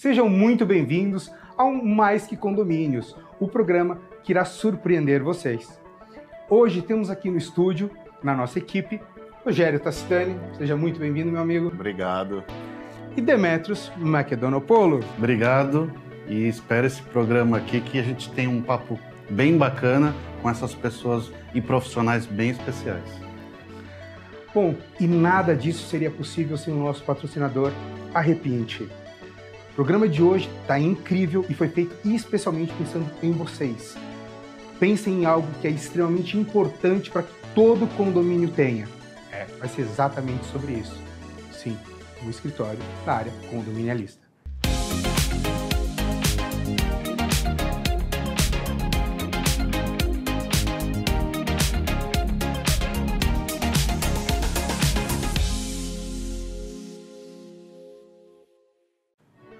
Sejam muito bem-vindos ao Mais Que Condomínios, o programa que irá surpreender vocês. Hoje temos aqui no estúdio, na nossa equipe, Rogério Tacitani. Seja muito bem-vindo, meu amigo. Obrigado. E Demetrios Macedonopoulou. Obrigado e espero esse programa aqui que a gente tem um papo bem bacana com essas pessoas e profissionais bem especiais. Bom, e nada disso seria possível sem o nosso patrocinador, Arrepinte. O programa de hoje está incrível e foi feito especialmente pensando em vocês. Pensem em algo que é extremamente importante para que todo condomínio tenha. É, vai ser exatamente sobre isso. Sim, um escritório na área condominialista.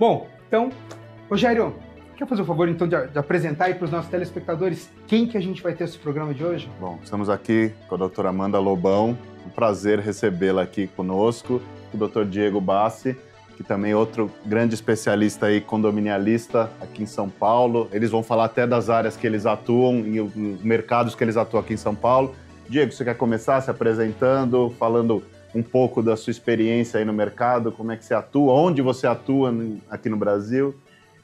Bom, então, Rogério, quer fazer o favor então de, de apresentar aí para os nossos telespectadores quem que a gente vai ter esse programa de hoje? Bom, estamos aqui com a doutora Amanda Lobão, um prazer recebê-la aqui conosco, o doutor Diego Bassi, que também é outro grande especialista e condominialista aqui em São Paulo. Eles vão falar até das áreas que eles atuam e os mercados que eles atuam aqui em São Paulo. Diego, você quer começar se apresentando, falando um pouco da sua experiência aí no mercado, como é que você atua, onde você atua aqui no Brasil.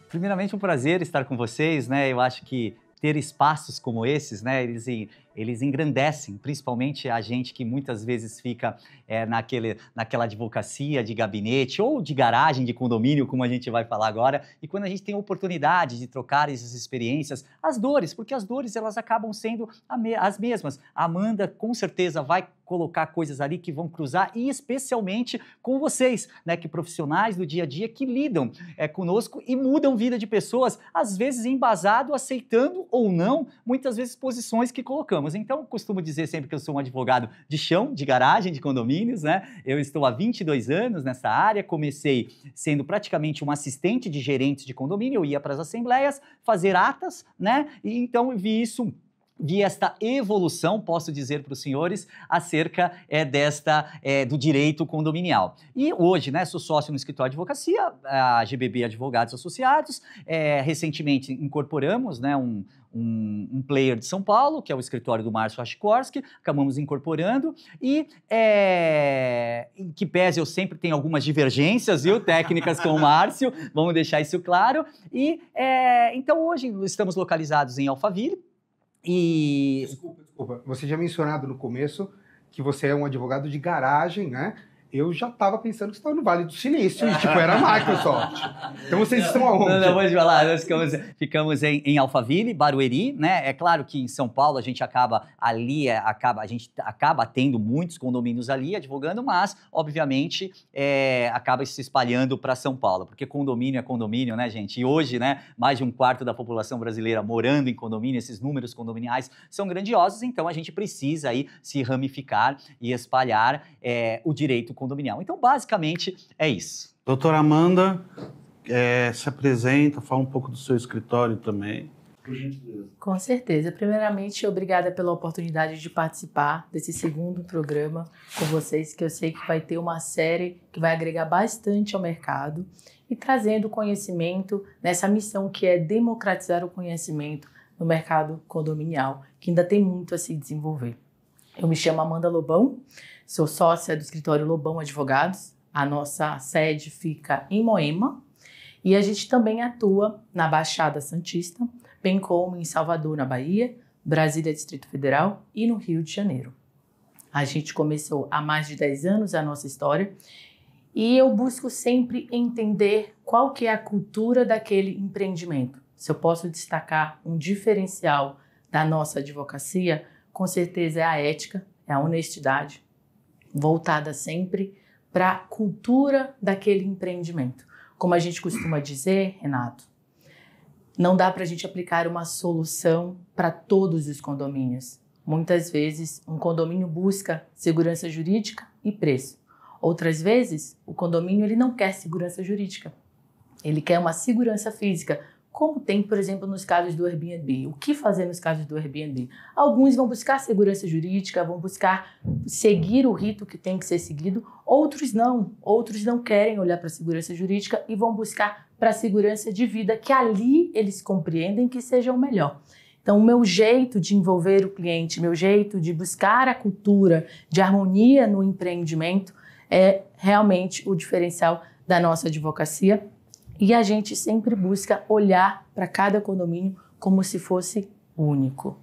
Primeiramente, um prazer estar com vocês, né? Eu acho que ter espaços como esses, né, eles assim, eles engrandecem, principalmente a gente que muitas vezes fica é, naquele, naquela advocacia de gabinete ou de garagem, de condomínio, como a gente vai falar agora. E quando a gente tem a oportunidade de trocar essas experiências, as dores, porque as dores elas acabam sendo as mesmas. A Amanda com certeza vai colocar coisas ali que vão cruzar e especialmente com vocês, né, que profissionais do dia a dia que lidam é, conosco e mudam vida de pessoas, às vezes embasado, aceitando ou não, muitas vezes posições que colocamos ramos. Então, costumo dizer sempre que eu sou um advogado de chão, de garagem, de condomínios, né? Eu estou há 22 anos nessa área, comecei sendo praticamente um assistente de gerentes de condomínio, eu ia para as assembleias fazer atas, né? E então vi isso vi esta evolução, posso dizer para os senhores, acerca é, desta é, do direito condominial. E hoje, né, sou sócio no escritório de advocacia, a GBB Advogados Associados, é, recentemente incorporamos né, um, um, um, player de São Paulo, que é o escritório do Márcio Ashkorsky acabamos incorporando, e é, que pese eu sempre tenho algumas divergências, viu, técnicas com o Márcio, vamos deixar isso claro, e é, então hoje estamos localizados em Alphaville, e. Desculpa, desculpa. Você já mencionado no começo que você é um advogado de garagem, né? eu já estava pensando que estava no Vale do Silício, e, tipo, era a Microsoft. Então vocês estão aonde? Não, não, vou te falar, nós ficamos, ficamos em, em, Alphaville, Barueri, né? É claro que em São Paulo a gente acaba ali, é, acaba, a gente acaba tendo muitos condomínios ali, advogando, mas, obviamente, é, acaba se espalhando para São Paulo, porque condomínio é condomínio, né, gente? E hoje, né, mais de um quarto da população brasileira morando em condomínio, esses números condominiais são grandiosos, então a gente precisa aí se ramificar e espalhar é, o direito condominial. Então, basicamente, é isso. Doutora Amanda, é, se apresenta, fala um pouco do seu escritório também. Com certeza. Primeiramente, obrigada pela oportunidade de participar desse segundo programa com vocês, que eu sei que vai ter uma série que vai agregar bastante ao mercado e trazendo conhecimento nessa missão que é democratizar o conhecimento no mercado condominial, que ainda tem muito a se desenvolver. Eu me chamo Amanda Lobão, Sou sócia do escritório Lobão Advogados. A nossa sede fica em Moema e a gente também atua na Baixada Santista, bem como em Salvador, na Bahia, Brasília, Distrito Federal e no Rio de Janeiro. A gente começou há mais de 10 anos a nossa história e eu busco sempre entender qual que é a cultura daquele empreendimento. Se eu posso destacar um diferencial da nossa advocacia, com certeza é a ética, é a honestidade, voltada sempre para a cultura daquele empreendimento. Como a gente costuma dizer, Renato, não dá para a gente aplicar uma solução para todos os condomínios. Muitas vezes, um condomínio busca segurança jurídica e preço. Outras vezes, o condomínio ele não quer segurança jurídica. Ele quer uma segurança física, como tem, por exemplo, nos casos do Airbnb. O que fazer nos casos do Airbnb? Alguns vão buscar segurança jurídica, vão buscar seguir o rito que tem que ser seguido, outros não. Outros não querem olhar para a segurança jurídica e vão buscar para a segurança de vida, que ali eles compreendem que seja o melhor. Então, o meu jeito de envolver o cliente, meu jeito de buscar a cultura de harmonia no empreendimento é realmente o diferencial da nossa advocacia e a gente sempre busca olhar para cada condomínio como se fosse único.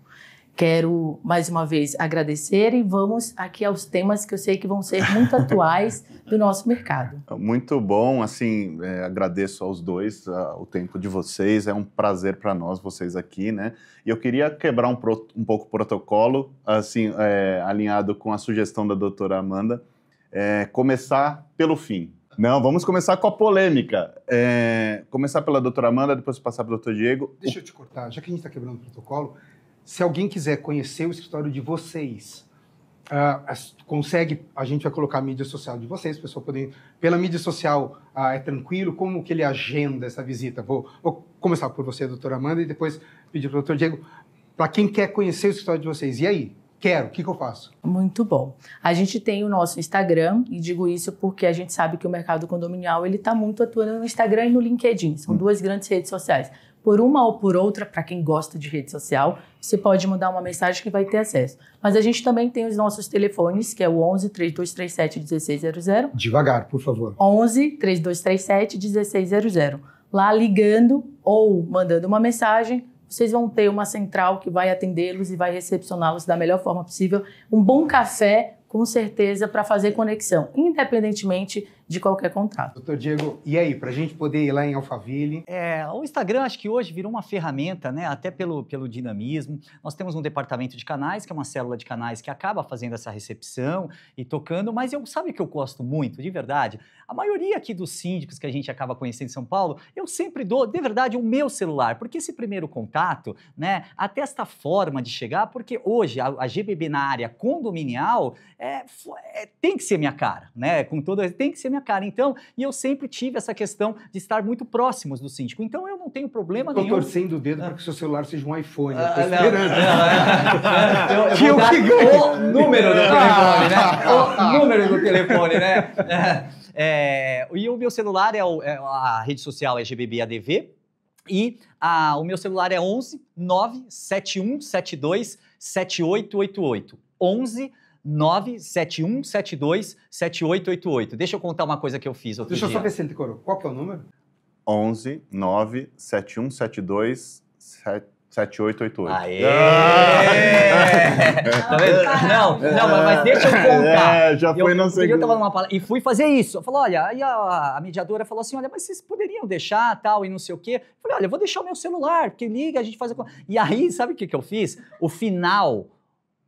Quero mais uma vez agradecer e vamos aqui aos temas que eu sei que vão ser muito atuais do nosso mercado. Muito bom, assim, é, agradeço aos dois a, o tempo de vocês, é um prazer para nós vocês aqui, né? E eu queria quebrar um, pro, um pouco o protocolo, assim, é, alinhado com a sugestão da doutora Amanda, é, começar pelo fim, não, vamos começar com a polêmica. É, começar pela doutora Amanda, depois passar para o doutor Diego. Deixa eu te cortar, já que a gente está quebrando o protocolo, se alguém quiser conhecer o escritório de vocês, uh, consegue, a gente vai colocar a mídia social de vocês, pessoal poder, pela mídia social uh, é tranquilo, como que ele agenda essa visita? Vou, vou começar por você, doutora Amanda, e depois pedir para o doutor Diego, para quem quer conhecer o escritório de vocês, e aí? quero, o que, que, eu faço? Muito bom. A gente tem o nosso Instagram, e digo isso porque a gente sabe que o mercado condominial ele está muito atuando no Instagram e no LinkedIn. São hum. duas grandes redes sociais. Por uma ou por outra, para quem gosta de rede social, você pode mandar uma mensagem que vai ter acesso. Mas a gente também tem os nossos telefones, que é o 11 3237 1600. Devagar, por favor. 11 3237 1600. Lá ligando ou mandando uma mensagem, vocês vão ter uma central que vai atendê-los e vai recepcioná-los da melhor forma possível. Um bom café, com certeza, para fazer conexão, independentemente de qualquer contrato. Doutor Diego, e aí, para a gente poder ir lá em Alphaville? É, o Instagram acho que hoje virou uma ferramenta, né? Até pelo, pelo dinamismo. Nós temos um departamento de canais, que é uma célula de canais que acaba fazendo essa recepção e tocando, mas eu sabe que eu gosto muito, de verdade. A maioria aqui dos síndicos que a gente acaba conhecendo em São Paulo, eu sempre dou, de verdade, o meu celular, porque esse primeiro contato, né? Até esta forma de chegar, porque hoje a, a GBB na área condominial é, é, tem que ser minha cara, né? Com todo, tem que ser minha cara. Então, e eu sempre tive essa questão de estar muito próximos do síndico. Então, eu não tenho problema eu tô nenhum. Estou torcendo o dedo ah. para que seu celular seja um iPhone. Ah, eu tô ah, esperando. Não, não, é. não, eu, que O número do telefone, né? O número do telefone, né? É, e o meu celular é, o, é a rede social é GBBADV E a, o meu celular é 11 72 7888. 11 971727888. Deixa eu contar uma coisa que eu fiz outro Deixa dia. eu só ver se ele decorou. Qual que é o número? 11 97172 7888. Aê! Ah! tá vendo? Não, não, mas deixa eu contar. É, já foi eu, na segunda. Eu tava numa e fui fazer isso. Eu falei, olha, aí a, a, mediadora falou assim, olha, mas vocês poderiam deixar tal e não sei o quê. Eu falei, olha, eu vou deixar o meu celular, porque liga, a gente faz... A... E aí, sabe o que, que eu fiz? O final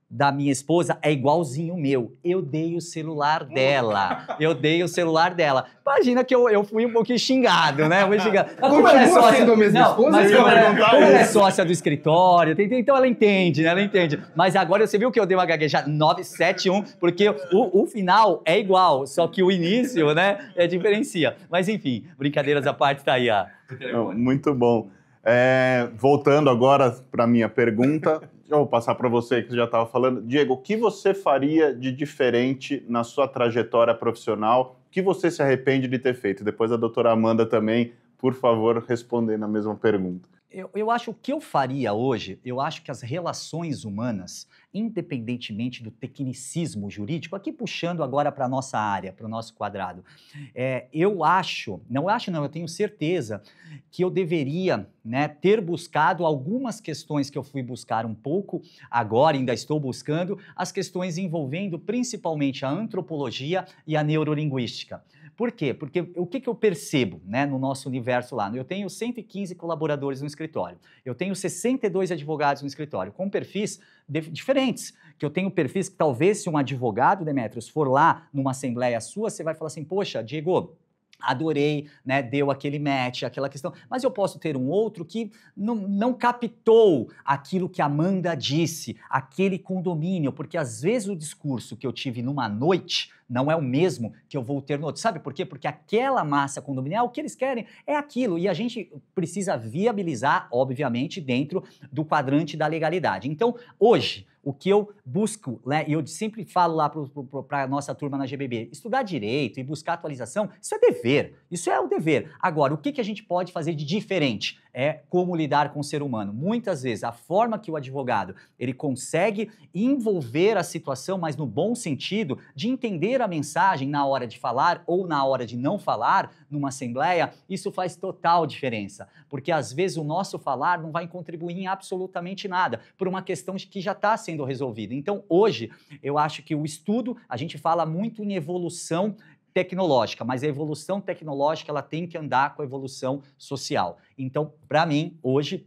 da minha esposa é igualzinho o meu. Eu dei o celular hum. dela. Eu dei o celular dela. Imagina que eu, eu fui um pouquinho xingado, né? fui xingado. Mas como é, é sócia... do mesmo esposa? Mas como, como é, é sócia do escritório, então ela entende, né? Ela entende. Mas agora você viu que eu dei uma gaguejada 971, porque o, o final é igual, só que o início, né, é diferencia. Mas enfim, brincadeiras à parte, tá aí a... Não, muito bom. É, voltando agora para minha pergunta, eu vou passar para você que já estava falando. Diego, o que você faria de diferente na sua trajetória profissional? O que você se arrepende de ter feito? Depois a doutora Amanda também, por favor, responder na mesma pergunta. Eu, eu acho o que eu faria hoje, eu acho que as relações humanas, independentemente do tecnicismo jurídico, aqui puxando agora para a nossa área, para o nosso quadrado, é, eu acho, não acho não, eu tenho certeza que eu deveria né, ter buscado algumas questões que eu fui buscar um pouco agora, ainda estou buscando, as questões envolvendo principalmente a antropologia e a neurolinguística. Por quê? Porque o que, que eu percebo né, no nosso universo lá? Eu tenho 115 colaboradores no escritório, eu tenho 62 advogados no escritório, com perfis diferentes. Que eu tenho perfis que talvez se um advogado, Demetrios, for lá numa assembleia sua, você vai falar assim, poxa, Diego, adorei, né? Deu aquele match, aquela questão. Mas eu posso ter um outro que não, não captou aquilo que Amanda disse, aquele condomínio, porque às vezes o discurso que eu tive numa noite não é o mesmo que eu vou ter no outro. Sabe por quê? Porque aquela massa condominial, o que eles querem é aquilo. E a gente precisa viabilizar, obviamente, dentro do quadrante da legalidade. Então, hoje, o que eu busco, né? E eu sempre falo lá para a nossa turma na GBB, estudar direito e buscar atualização, isso é dever, isso é o dever. Agora, o que, que a gente pode fazer de diferente? é como lidar com o ser humano. Muitas vezes a forma que o advogado ele consegue envolver a situação, mas no bom sentido de entender a mensagem na hora de falar ou na hora de não falar numa assembleia, isso faz total diferença, porque às vezes o nosso falar não vai contribuir em absolutamente nada por uma questão que já está sendo resolvida. Então hoje eu acho que o estudo a gente fala muito em evolução tecnológica, mas a evolução tecnológica ela tem que andar com a evolução social. Então, para mim, hoje,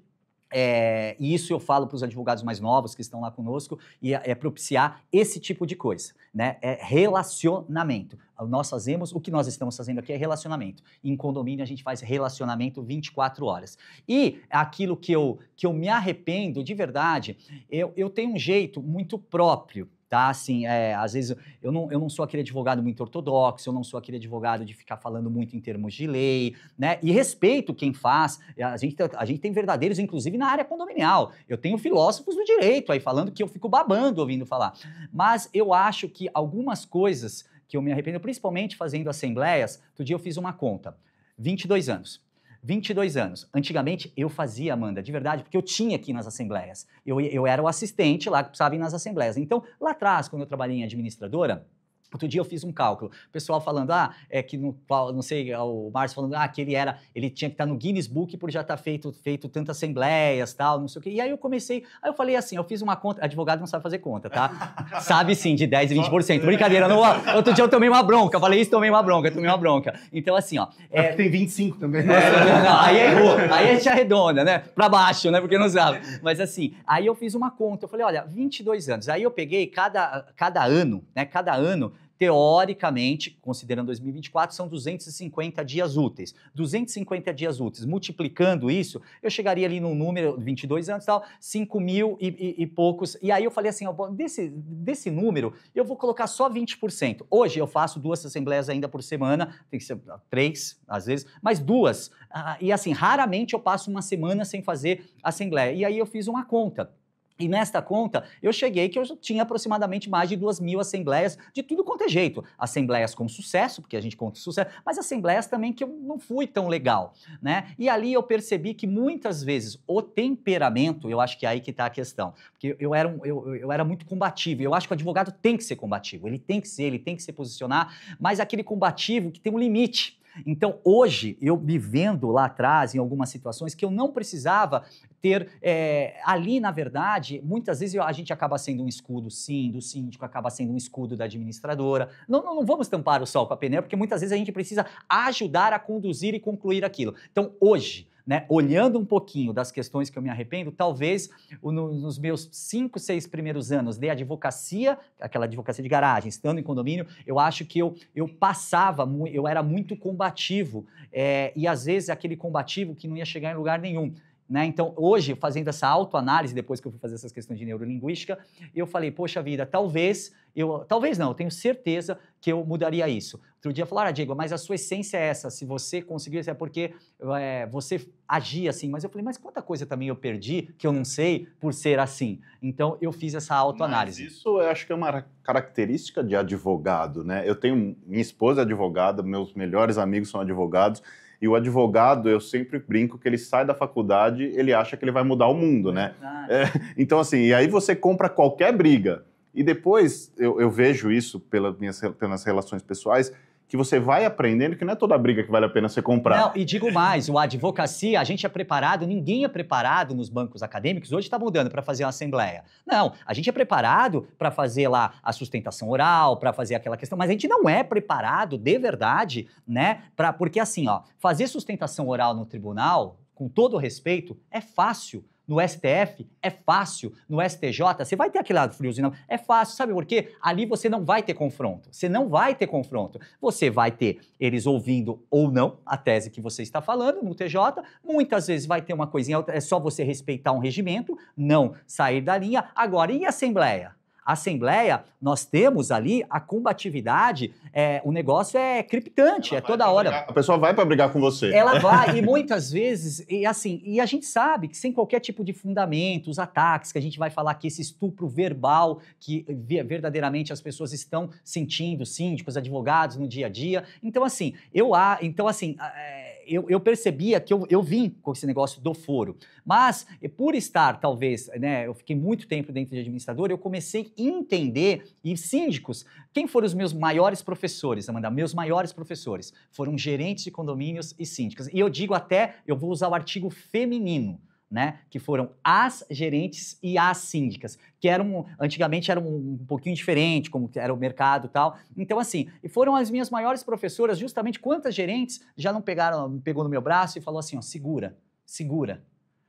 é, isso eu falo para os advogados mais novos que estão lá conosco, e é, é propiciar esse tipo de coisa, né? É relacionamento. Nós fazemos, o que nós estamos fazendo aqui é relacionamento. Em condomínio a gente faz relacionamento 24 horas. E aquilo que eu, que eu me arrependo de verdade, eu, eu tenho um jeito muito próprio tá? Assim, é, às vezes eu não, eu não sou aquele advogado muito ortodoxo, eu não sou aquele advogado de ficar falando muito em termos de lei, né? E respeito quem faz. A gente, a gente tem verdadeiros, inclusive na área condominial. Eu tenho filósofos do direito aí falando que eu fico babando ouvindo falar. Mas eu acho que algumas coisas que eu me arrependo, principalmente fazendo assembleias, outro dia eu fiz uma conta. 22 anos. 22 anos. Antigamente eu fazia, Amanda, de verdade, porque eu tinha aqui nas assembleias. Eu, eu era o assistente lá que precisava ir nas assembleias. Então, lá atrás, quando eu trabalhei em administradora, Outro dia eu fiz um cálculo. O pessoal falando, ah, é que no, não sei, ah, o Márcio falando, ah, que ele era, ele tinha que estar no Guinness Book por já estar feito, feito tantas assembleias, tal, não sei o quê. E aí eu comecei, aí eu falei assim, eu fiz uma conta, advogado não sabe fazer conta, tá? sabe sim, de 10 e 20%. Brincadeira, não, outro dia eu tomei uma bronca, falei isso, tomei uma bronca, tomei uma bronca. Então assim, ó. É, é tem 25 também. Né? É, não, aí é errou, aí a gente arredonda, né? Pra baixo, né? Porque não sabe. Mas assim, aí eu fiz uma conta, eu falei, olha, 22 anos. Aí eu peguei cada, cada ano, né? Cada ano teoricamente, considerando 2024, são 250 dias úteis. 250 dias úteis. Multiplicando isso, eu chegaria ali num número, 22 anos e tal, 5 mil e, e, e, poucos. E aí eu falei assim, ó, desse, desse número, eu vou colocar só 20%. Hoje eu faço duas assembleias ainda por semana, tem que ser ah, três, às vezes, mas duas. Ah, e assim, raramente eu passo uma semana sem fazer assembleia. E aí eu fiz uma conta. E nesta conta, eu cheguei que eu tinha aproximadamente mais de duas mil assembleias de tudo quanto é jeito. Assembleias com sucesso, porque a gente conta sucesso, mas assembleias também que eu não fui tão legal, né? E ali eu percebi que muitas vezes o temperamento, eu acho que é aí que está a questão. Porque eu era, um, eu, eu era muito combativo. Eu acho que o advogado tem que ser combativo. Ele tem que ser, ele tem que se posicionar, mas aquele combativo que tem um limite então, hoje, eu me vendo lá atrás, em algumas situações, que eu não precisava ter. É, ali, na verdade, muitas vezes a gente acaba sendo um escudo, sim, do síndico, acaba sendo um escudo da administradora. Não, não, não vamos tampar o sol com a peneira, porque muitas vezes a gente precisa ajudar a conduzir e concluir aquilo. Então, hoje, né, olhando um pouquinho das questões que eu me arrependo, talvez nos meus cinco, seis primeiros anos de advocacia, aquela advocacia de garagem, estando em condomínio, eu acho que eu, eu passava, eu era muito combativo é, e às vezes aquele combativo que não ia chegar em lugar nenhum. Né? Então, hoje, fazendo essa autoanálise, depois que eu fui fazer essas questões de neurolinguística, eu falei, poxa vida, talvez, eu, talvez não, eu tenho certeza que eu mudaria isso. Outro dia falaram, ah, Diego, mas a sua essência é essa, se você conseguir, é porque é, você agia assim. Mas eu falei, mas quanta coisa também eu perdi, que eu não sei, por ser assim. Então, eu fiz essa autoanálise. Mas isso eu acho que é uma característica de advogado, né? Eu tenho, minha esposa é advogada, meus melhores amigos são advogados, e o advogado, eu sempre brinco que ele sai da faculdade, ele acha que ele vai mudar o mundo, né? É, então, assim, e aí você compra qualquer briga. E depois, eu, eu vejo isso pelas minhas pelas relações pessoais, que você vai aprendendo que não é toda briga que vale a pena você comprar. Não, e digo mais, o advocacia, a gente é preparado, ninguém é preparado nos bancos acadêmicos, hoje está mudando para fazer uma assembleia. Não, a gente é preparado para fazer lá a sustentação oral, para fazer aquela questão, mas a gente não é preparado de verdade, né, pra, porque assim, ó, fazer sustentação oral no tribunal, com todo respeito, é fácil. No STF é fácil, no STJ você vai ter aquele lado friozinho, é fácil, sabe por quê? Ali você não vai ter confronto, você não vai ter confronto. Você vai ter eles ouvindo ou não a tese que você está falando no TJ, muitas vezes vai ter uma coisinha, é só você respeitar um regimento, não sair da linha. Agora, e Assembleia? Assembleia, nós temos ali a combatividade, é, o negócio é criptante, é ela é toda hora. Brigar. a pessoa vai para brigar com você. Ela vai, e muitas vezes, e assim, e a gente sabe que sem qualquer tipo de fundamento, os ataques que a gente vai falar que esse estupro verbal que verdadeiramente as pessoas estão sentindo, síndicos, advogados no dia a dia. Então, assim, eu há, então assim, é, eu, eu percebia que eu, eu vim com esse negócio do foro. Mas, por estar, talvez, né, eu fiquei muito tempo dentro de administrador, eu comecei a entender, e síndicos, quem foram os meus maiores professores, Amanda? Meus maiores professores foram gerentes de condomínios e síndicas. E eu digo até, eu vou usar o artigo feminino, né, que foram as gerentes e as síndicas, que eram antigamente eram um pouquinho diferente, como era o mercado e tal. Então assim, e foram as minhas maiores professoras, justamente quantas gerentes já não pegaram, pegou no meu braço e falou assim, ó, segura, segura,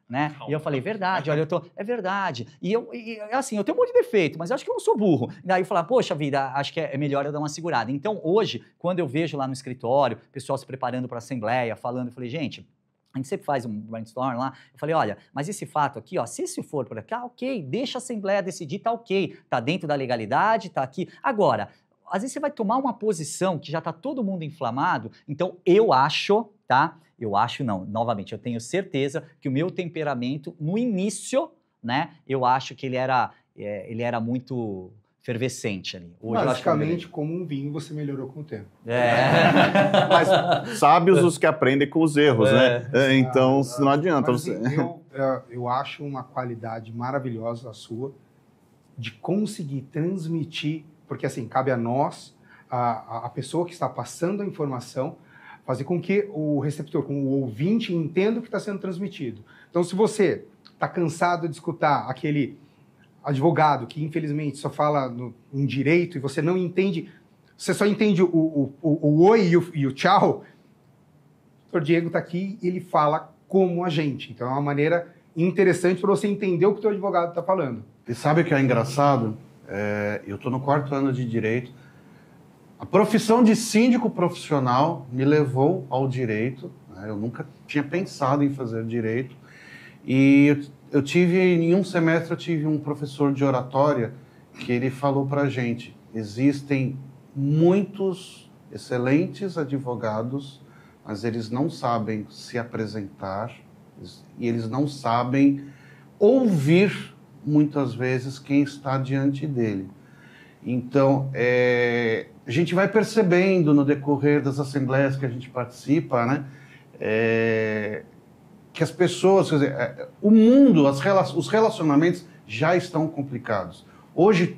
né? E eu falei, verdade, olha, eu tô. É verdade. E eu, e, assim, eu tenho um monte de defeito, mas eu acho que eu não sou burro. Daí eu falar, poxa vida, acho que é, é melhor eu dar uma segurada. Então, hoje, quando eu vejo lá no escritório, pessoal se preparando para a assembleia, falando, eu falei, gente, a gente sempre faz um brainstorm lá. Eu falei, olha, mas esse fato aqui, ó, se isso for por aqui, ah, ok, deixa a Assembleia decidir, tá ok, tá dentro da legalidade, tá aqui. Agora, às vezes você vai tomar uma posição que já tá todo mundo inflamado, então eu acho, tá? Eu acho não, novamente, eu tenho certeza que o meu temperamento, no início, né, eu acho que ele era, é, ele era muito efervescente ali. Hoje Basicamente, como um vinho, você melhorou com o tempo. É. Mas sábios os que aprendem com os erros, é. né? É, então, ah, não adianta. Mas, assim, eu, é, eu acho uma qualidade maravilhosa a sua de conseguir transmitir, porque assim, cabe a nós, a, a pessoa que está passando a informação, fazer com que o receptor, com o ouvinte, entenda o que está sendo transmitido. Então, se você está cansado de escutar aquele advogado que infelizmente só fala no, em direito e você não entende, você só entende o, o, o, o oi e o, e o tchau, o Dr. Diego está aqui e ele fala como a gente. Então é uma maneira interessante para você entender o que o seu advogado está falando. E sabe o que é engraçado? É, eu estou no quarto ano de direito. A profissão de síndico profissional me levou ao direito. Né? Eu nunca tinha pensado em fazer direito. E eu tive, em um semestre, eu tive um professor de oratória que ele falou para gente, existem muitos excelentes advogados, mas eles não sabem se apresentar e eles não sabem ouvir, muitas vezes, quem está diante dele. Então, é, a gente vai percebendo no decorrer das assembleias que a gente participa, né? É, que as pessoas, quer dizer, é, o mundo, as, os relacionamentos já estão complicados. Hoje,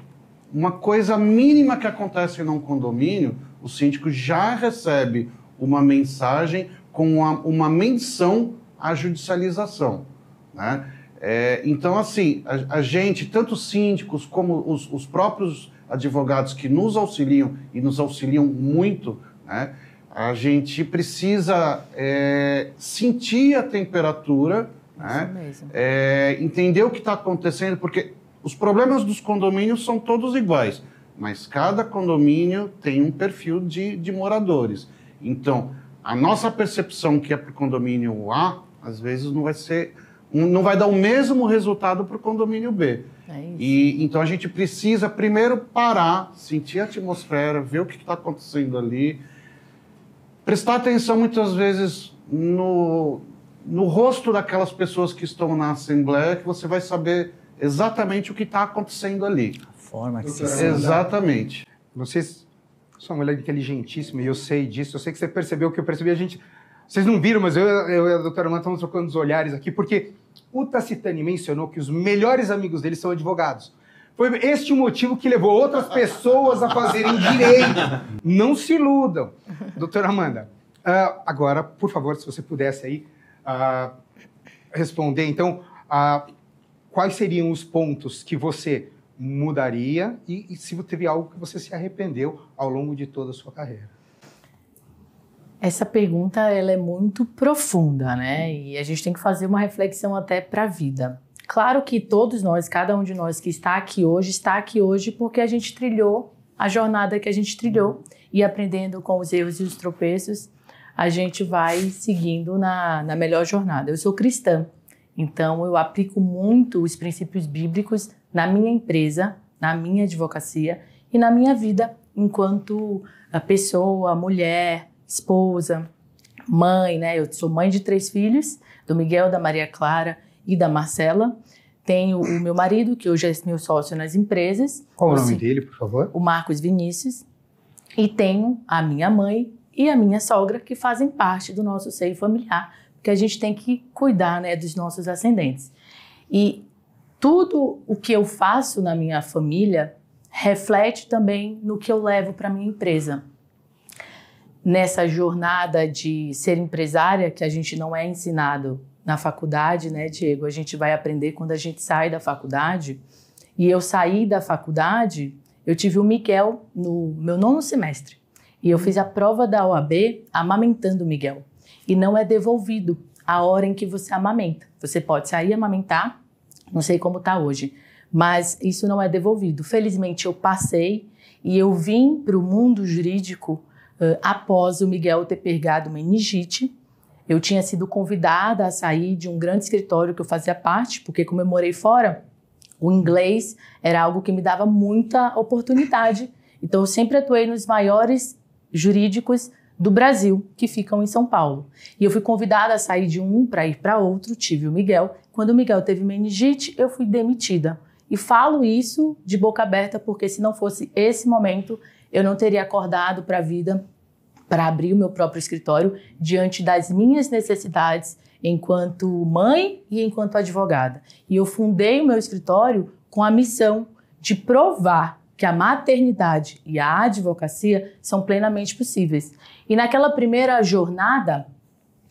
uma coisa mínima que acontece num condomínio, o síndico já recebe uma mensagem com uma, uma menção à judicialização. Né? É, então, assim, a, a, gente, tanto os síndicos como os, os próprios advogados que nos auxiliam e nos auxiliam muito, né? a gente precisa é, sentir a temperatura, né? é, entender o que está acontecendo, porque os problemas dos condomínios são todos iguais, mas cada condomínio tem um perfil de, de moradores. Então, a nossa percepção que é para o condomínio A, às vezes não vai ser, não vai dar o mesmo resultado para o condomínio B. É e então a gente precisa primeiro parar, sentir a atmosfera, ver o que está acontecendo ali prestar atenção muitas vezes no, no rosto daquelas pessoas que estão na Assembleia, que você vai saber exatamente o que está acontecendo ali. A forma que você se Exatamente. Vocês são uma mulher inteligentíssima e eu sei disso. Eu sei que você percebeu o que eu percebi. A gente. Vocês não viram, mas eu, eu e a doutora Amanda estamos trocando os olhares aqui, porque o Tacitani mencionou que os melhores amigos dele são advogados. Foi este o motivo que levou outras pessoas a fazerem direito. Não se iludam. Doutora Amanda, uh, agora, por favor, se você pudesse aí uh, responder, então, uh, quais seriam os pontos que você mudaria e, e se teve algo que você se arrependeu ao longo de toda a sua carreira? Essa pergunta ela é muito profunda, né? E a gente tem que fazer uma reflexão até para a vida. Claro que todos nós, cada um de nós que está aqui hoje, está aqui hoje porque a gente trilhou a jornada que a gente trilhou e aprendendo com os erros e os tropeços, a gente vai seguindo na, na melhor jornada. Eu sou cristã, então eu aplico muito os princípios bíblicos na minha empresa, na minha advocacia e na minha vida enquanto ah, pessoa, mulher, esposa, mãe, né? Eu sou mãe de três filhos, do Miguel, da Maria Clara e da Marcela. Tenho o meu marido, que hoje é meu sócio nas empresas. Qual o nome dele, por favor? O Marcos Vinícius. E tenho a minha mãe e a minha sogra, que fazem parte do nosso seio familiar, porque a gente tem que cuidar né, dos nossos ascendentes. E tudo o que eu faço na minha família reflete também no que eu levo para minha empresa. Nessa jornada de ser empresária, que a gente não é ensinado na faculdade, né, Diego? A gente vai aprender quando a gente sai da faculdade. E eu saí da faculdade, eu tive o Miguel no meu nono semestre. E eu fiz a prova da OAB amamentando o Miguel. E não é devolvido a hora em que você amamenta. Você pode sair amamentar, não sei como está hoje, mas isso não é devolvido. Felizmente eu passei e eu vim para o mundo jurídico uh, após o Miguel ter pegado meningite eu tinha sido convidada a sair de um grande escritório que eu fazia parte, porque como eu morei fora, o inglês era algo que me dava muita oportunidade. Então eu sempre atuei nos maiores jurídicos do Brasil que ficam em São Paulo. E eu fui convidada a sair de um para ir para outro, tive o Miguel. Quando o Miguel teve meningite, eu fui demitida. E falo isso de boca aberta porque se não fosse esse momento, eu não teria acordado para a vida para abrir o meu próprio escritório diante das minhas necessidades enquanto mãe e enquanto advogada. E eu fundei o meu escritório com a missão de provar que a maternidade e a advocacia são plenamente possíveis. E naquela primeira jornada,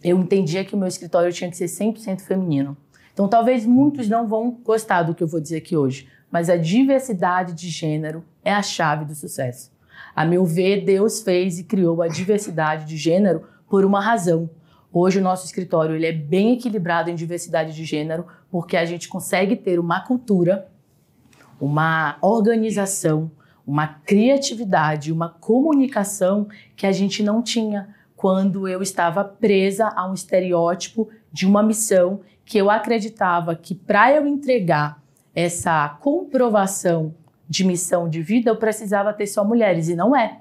eu entendia que o meu escritório tinha que ser 100% feminino. Então, talvez muitos não vão gostar do que eu vou dizer aqui hoje, mas a diversidade de gênero é a chave do sucesso. A meu ver, Deus fez e criou a diversidade de gênero por uma razão. Hoje o nosso escritório ele é bem equilibrado em diversidade de gênero, porque a gente consegue ter uma cultura, uma organização, uma criatividade, uma comunicação que a gente não tinha quando eu estava presa a um estereótipo de uma missão que eu acreditava que para eu entregar essa comprovação de missão de vida, eu precisava ter só mulheres, e não é.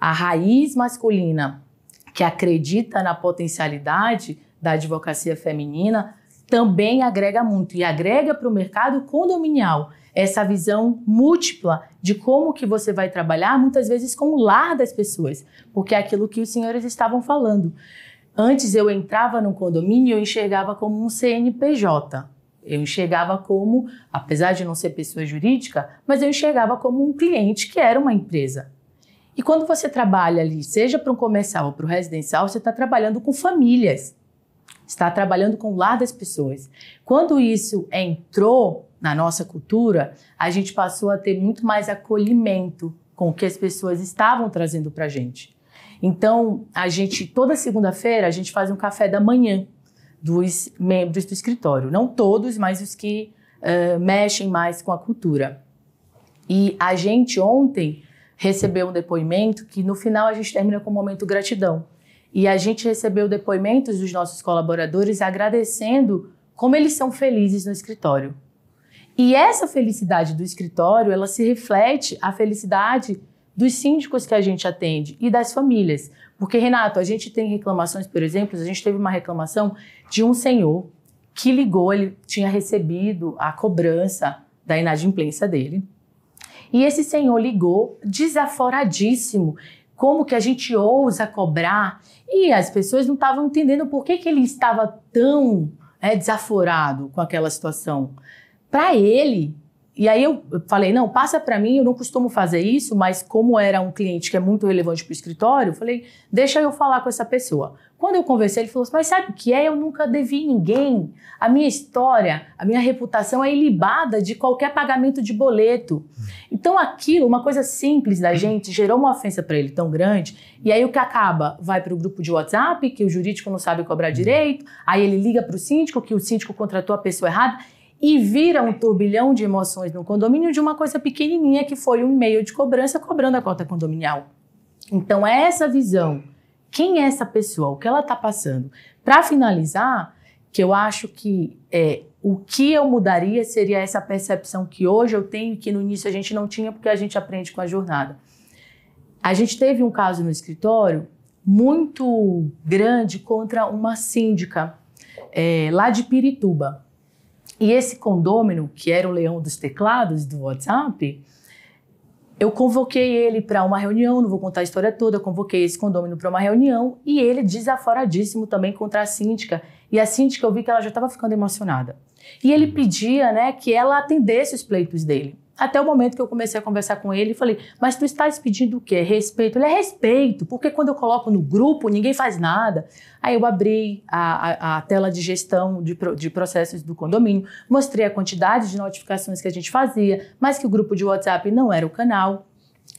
A raiz masculina que acredita na potencialidade da advocacia feminina também agrega muito e agrega para o mercado condominial essa visão múltipla de como que você vai trabalhar, muitas vezes com o lar das pessoas, porque é aquilo que os senhores estavam falando. Antes eu entrava num condomínio e enxergava como um CNPJ. Eu enxergava como, apesar de não ser pessoa jurídica, mas eu enxergava como um cliente que era uma empresa. E quando você trabalha ali, seja para um comercial ou para o residencial, você está trabalhando com famílias, está trabalhando com o lar das pessoas. Quando isso entrou na nossa cultura, a gente passou a ter muito mais acolhimento com o que as pessoas estavam trazendo para a gente. Então, a gente, toda segunda-feira, a gente faz um café da manhã dos membros do escritório. Não todos, mas os que uh, mexem mais com a cultura. E a gente ontem recebeu um depoimento que no final a gente termina com um momento gratidão. E a gente recebeu depoimentos dos nossos colaboradores agradecendo como eles são felizes no escritório. E essa felicidade do escritório, ela se reflete a felicidade dos síndicos que a gente atende e das famílias. Porque, Renato, a gente tem reclamações, por exemplo, a gente teve uma reclamação de um senhor que ligou, ele tinha recebido a cobrança da inadimplência dele. E esse senhor ligou desaforadíssimo. Como que a gente ousa cobrar? E as pessoas não estavam entendendo por que, que ele estava tão é, desaforado com aquela situação. Para ele, e aí eu falei, não, passa para mim, eu não costumo fazer isso, mas como era um cliente que é muito relevante para o escritório, eu falei, deixa eu falar com essa pessoa. Quando eu conversei, ele falou assim, mas sabe o que é? Eu nunca devi ninguém. A minha história, a minha reputação é ilibada de qualquer pagamento de boleto. Então aquilo, uma coisa simples da gente, gerou uma ofensa para ele tão grande. E aí o que acaba? Vai para o grupo de WhatsApp, que o jurídico não sabe cobrar direito. Aí ele liga para o síndico, que o síndico contratou a pessoa errada e vira um turbilhão de emoções no condomínio de uma coisa pequenininha que foi um e-mail de cobrança cobrando a cota condominial. Então é essa visão, quem é essa pessoa, o que ela está passando. Para finalizar, que eu acho que é, o que eu mudaria seria essa percepção que hoje eu tenho e que no início a gente não tinha porque a gente aprende com a jornada. A gente teve um caso no escritório muito grande contra uma síndica é, lá de Pirituba. E esse condômino, que era o leão dos teclados do WhatsApp, eu convoquei ele para uma reunião, não vou contar a história toda, eu convoquei esse condômino para uma reunião e ele desaforadíssimo também contra a síndica. E a síndica, eu vi que ela já estava ficando emocionada. E ele hum. pedia né, que ela atendesse os pleitos dele. Até o momento que eu comecei a conversar com ele, falei, mas tu estás pedindo o quê? Respeito. Ele é respeito, porque quando eu coloco no grupo, ninguém faz nada. Aí eu abri a, a, a tela de gestão de, de processos do condomínio, mostrei a quantidade de notificações que a gente fazia, mas que o grupo de WhatsApp não era o canal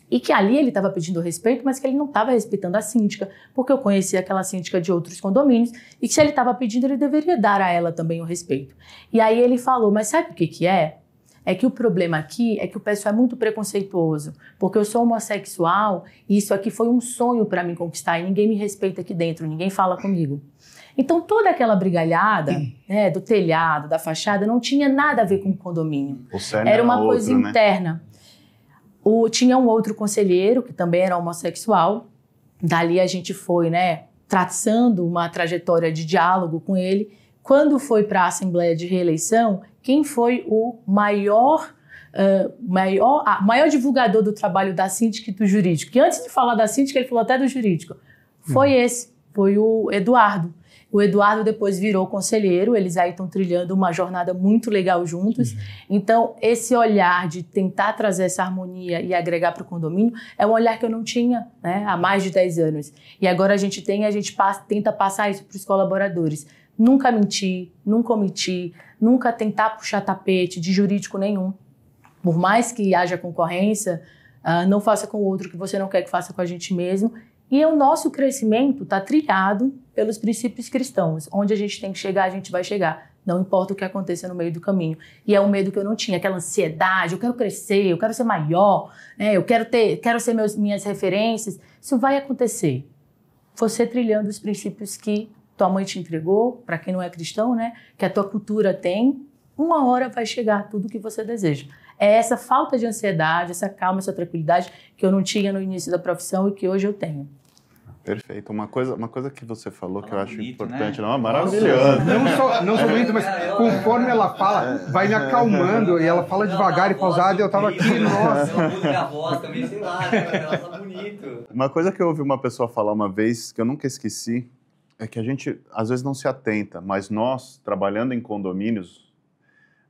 e que ali ele estava pedindo respeito, mas que ele não estava respeitando a síndica, porque eu conhecia aquela síndica de outros condomínios, e que se ele estava pedindo, ele deveria dar a ela também o respeito. E aí ele falou, mas sabe o que, que é? É que o problema aqui é que o pessoal é muito preconceituoso, porque eu sou homossexual e isso aqui foi um sonho para mim conquistar e ninguém me respeita aqui dentro, ninguém fala comigo. Então toda aquela brigalhada hum. né, do telhado, da fachada, não tinha nada a ver com o condomínio. Era, era é uma outro, coisa né? interna. Né? O, tinha um outro conselheiro que também era homossexual. Dali a gente foi, né, traçando uma trajetória de diálogo com ele quando foi para a Assembleia de Reeleição, quem foi o maior Uh, maior, ah, maior divulgador do trabalho da síndica e do jurídico, que antes de falar da síndica, ele falou até do jurídico, foi uhum. esse, foi o Eduardo. O Eduardo depois virou conselheiro, eles aí estão trilhando uma jornada muito legal juntos. Uhum. Então, esse olhar de tentar trazer essa harmonia e agregar para o condomínio é um olhar que eu não tinha né, há mais de 10 anos. E agora a gente tem, a gente passa, tenta passar isso para os colaboradores nunca mentir, nunca omitir, nunca tentar puxar tapete de jurídico nenhum. Por mais que haja concorrência, uh, não faça com o outro que você não quer que faça com a gente mesmo. E o nosso crescimento está trilhado pelos princípios cristãos. Onde a gente tem que chegar, a gente vai chegar. Não importa o que aconteça no meio do caminho. E é um medo que eu não tinha, aquela ansiedade, eu quero crescer, eu quero ser maior, né? eu quero ter, quero ser meus, minhas referências. Isso vai acontecer. Você trilhando os princípios que tua mãe te entregou, para quem não é cristão, né? Que a tua cultura tem, uma hora vai chegar tudo o que você deseja. É essa falta de ansiedade, essa calma, essa tranquilidade que eu não tinha no início da profissão e que hoje eu tenho. Perfeito. Uma coisa, uma coisa que você falou fala que eu acho bonito, né? importante, né? não, é maravilhoso. Não só, não só bonito, mas é. conforme ela fala, vai me acalmando e ela fala devagar e pausado e eu tava aqui, nossa. Ela lá, bonito. Uma coisa que eu ouvi uma pessoa falar uma vez, que eu nunca esqueci, é que a gente às vezes não se atenta, mas nós, trabalhando em condomínios,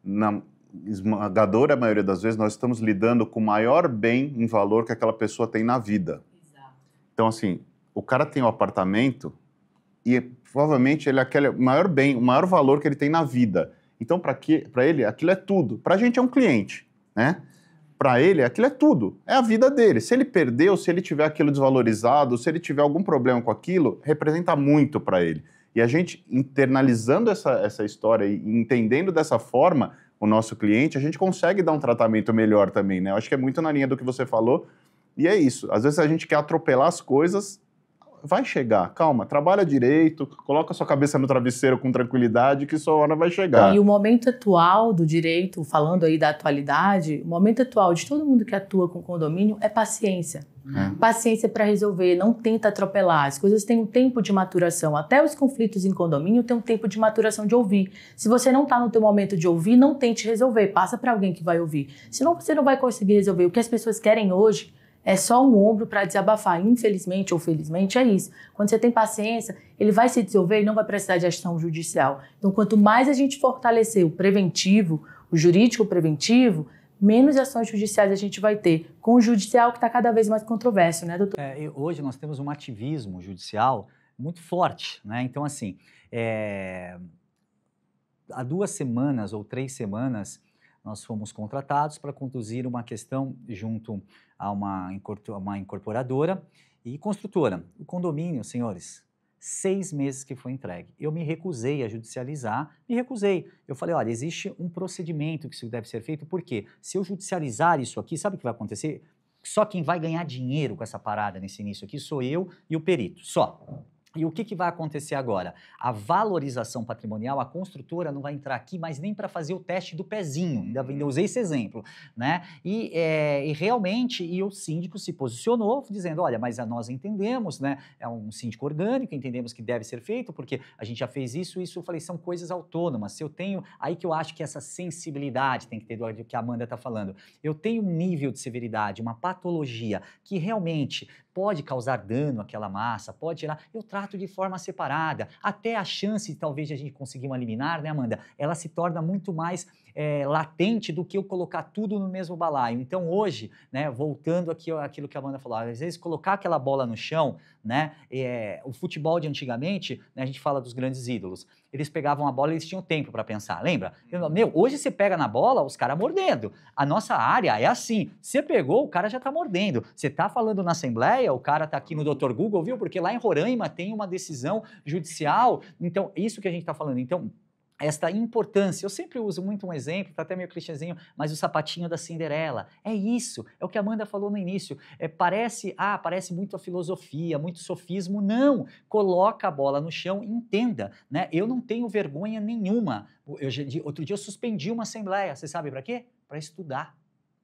na esmagadora maioria das vezes, nós estamos lidando com o maior bem em valor que aquela pessoa tem na vida. Exato. Então, assim, o cara tem o um apartamento e provavelmente ele é aquele maior bem, o maior valor que ele tem na vida. Então, para ele, aquilo é tudo. Para a gente é um cliente, né? para ele, aquilo é tudo. É a vida dele. Se ele perdeu, se ele tiver aquilo desvalorizado, se ele tiver algum problema com aquilo, representa muito para ele. E a gente internalizando essa, essa história e entendendo dessa forma o nosso cliente, a gente consegue dar um tratamento melhor também, né? Eu acho que é muito na linha do que você falou. E é isso. Às vezes a gente quer atropelar as coisas vai chegar, calma, trabalha direito, coloca sua cabeça no travesseiro com tranquilidade que sua hora vai chegar. E o momento atual do direito, falando aí da atualidade, o momento atual de todo mundo que atua com condomínio é paciência. É. Paciência para resolver, não tenta atropelar. As coisas têm um tempo de maturação. Até os conflitos em condomínio têm um tempo de maturação de ouvir. Se você não está no teu momento de ouvir, não tente resolver. Passa para alguém que vai ouvir. Senão você não vai conseguir resolver. O que as pessoas querem hoje é só um ombro para desabafar. Infelizmente ou felizmente é isso. Quando você tem paciência, ele vai se dissolver e não vai precisar de ação judicial. Então, quanto mais a gente fortalecer o preventivo, o jurídico preventivo, menos ações judiciais a gente vai ter, com o judicial que está cada vez mais controverso, né, doutor? É, hoje nós temos um ativismo judicial muito forte, né? Então, assim, é... há duas semanas ou três semanas, nós fomos contratados para conduzir uma questão junto a uma, uma incorporadora e construtora. O condomínio, senhores, seis meses que foi entregue. Eu me recusei a judicializar, me recusei. Eu falei, olha, existe um procedimento que deve ser feito, por quê se eu judicializar isso aqui, sabe o que vai acontecer? Só quem vai ganhar dinheiro com essa parada nesse início aqui sou eu e o perito, só. E o que, que, vai acontecer agora? A valorização patrimonial, a construtora não vai entrar aqui mais nem para fazer o teste do pezinho. Ainda, eu usei esse exemplo, né? E, é, e, realmente, e o síndico se posicionou dizendo, olha, mas nós entendemos, né? É um síndico orgânico, entendemos que deve ser feito, porque a gente já fez isso, isso, eu falei, são coisas autônomas. Se eu tenho, aí que eu acho que essa sensibilidade tem que ter do que a Amanda está falando. Eu tenho um nível de severidade, uma patologia que realmente pode causar dano àquela massa, pode tirar, eu trato de forma separada. Até a chance, talvez, de a gente conseguir uma liminar, né, Amanda? Ela se torna muito mais é, latente do que eu colocar tudo no mesmo balaio. Então, hoje, né, voltando aqui àquilo que a Amanda falou, às vezes colocar aquela bola no chão né? É, o futebol de antigamente, né, a gente fala dos grandes ídolos, eles pegavam a bola e eles tinham tempo para pensar, lembra? Uhum. meu, hoje você pega na bola, os caras mordendo. A nossa área é assim, você pegou, o cara já tá mordendo. Você tá falando na Assembleia, o cara tá aqui no Dr. Google, viu? Porque lá em Roraima tem uma decisão judicial. Então, é isso que a gente tá falando. Então, esta importância. Eu sempre uso muito um exemplo, tá até meio clichêzinho, mas o sapatinho da Cinderela. É isso, é o que a Amanda falou no início. É, parece, ah, parece muito a filosofia, muito sofismo. Não, coloca a bola no chão, entenda, né? Eu não tenho vergonha nenhuma. Eu, outro dia eu suspendi uma assembleia, você sabe para quê? Para estudar.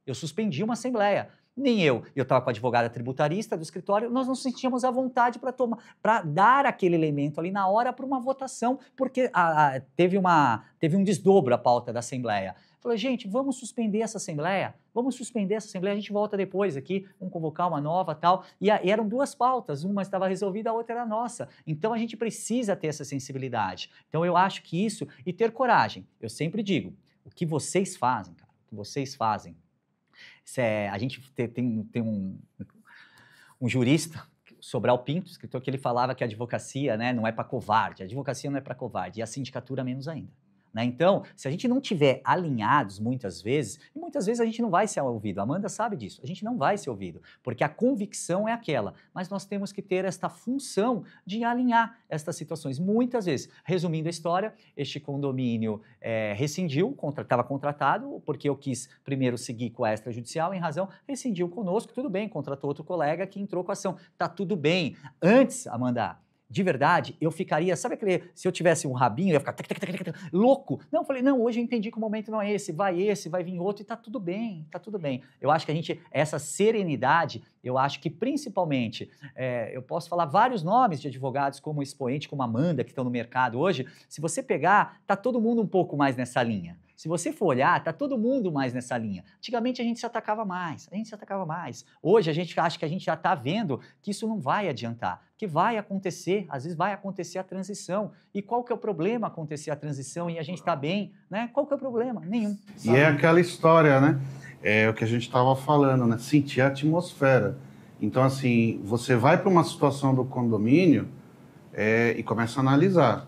Eu suspendi uma assembleia nem eu. Eu estava com a advogada tributarista do escritório, nós não sentíamos a vontade para tomar, para dar aquele elemento ali na hora para uma votação, porque a, a, teve, uma, teve um desdobro a pauta da Assembleia. Falei, gente, vamos suspender essa Assembleia, vamos suspender essa Assembleia, a gente volta depois aqui, vamos convocar uma nova tal. E, a, e eram duas pautas, uma estava resolvida, a outra era nossa. Então a gente precisa ter essa sensibilidade. Então eu acho que isso, e ter coragem. Eu sempre digo, o que vocês fazem, cara, o que vocês fazem é, a gente tem, tem um, um jurista Sobral Pinto, escritor, que ele falava que a advocacia né, não é para covarde, a advocacia não é para covarde, e a sindicatura menos ainda. Né? Então, se a gente não tiver alinhados muitas vezes, e muitas vezes a gente não vai ser ouvido, a Amanda sabe disso, a gente não vai ser ouvido, porque a convicção é aquela, mas nós temos que ter esta função de alinhar estas situações. Muitas vezes, resumindo a história, este condomínio é, rescindiu, estava contratado, porque eu quis primeiro seguir com a extrajudicial, em razão, rescindiu conosco, tudo bem, contratou outro colega que entrou com a ação, tá tudo bem. Antes, Amanda, de verdade, eu ficaria, sabe aquele, se eu tivesse um rabinho, eu ia ficar louco. Não, eu falei, não, hoje eu entendi que o momento não é esse, vai esse, vai vir outro e tá tudo bem, tá tudo bem. Eu acho que a gente, essa serenidade, eu acho que principalmente, é, eu posso falar vários nomes de advogados como Expoente, como Amanda, que estão no mercado hoje, se você pegar, tá todo mundo um pouco mais nessa linha. Se você for olhar, tá todo mundo mais nessa linha. Antigamente a gente se atacava mais, a gente se atacava mais. Hoje a gente acha que a gente já está vendo que isso não vai adiantar, que vai acontecer, às vezes vai acontecer a transição. E qual que é o problema acontecer a transição e a gente está bem, né? Qual que é o problema? Nenhum. Sabe? E é aquela história, né? É o que a gente estava falando, né? Sentir a atmosfera. Então, assim, você vai para uma situação do condomínio é, e começa a analisar.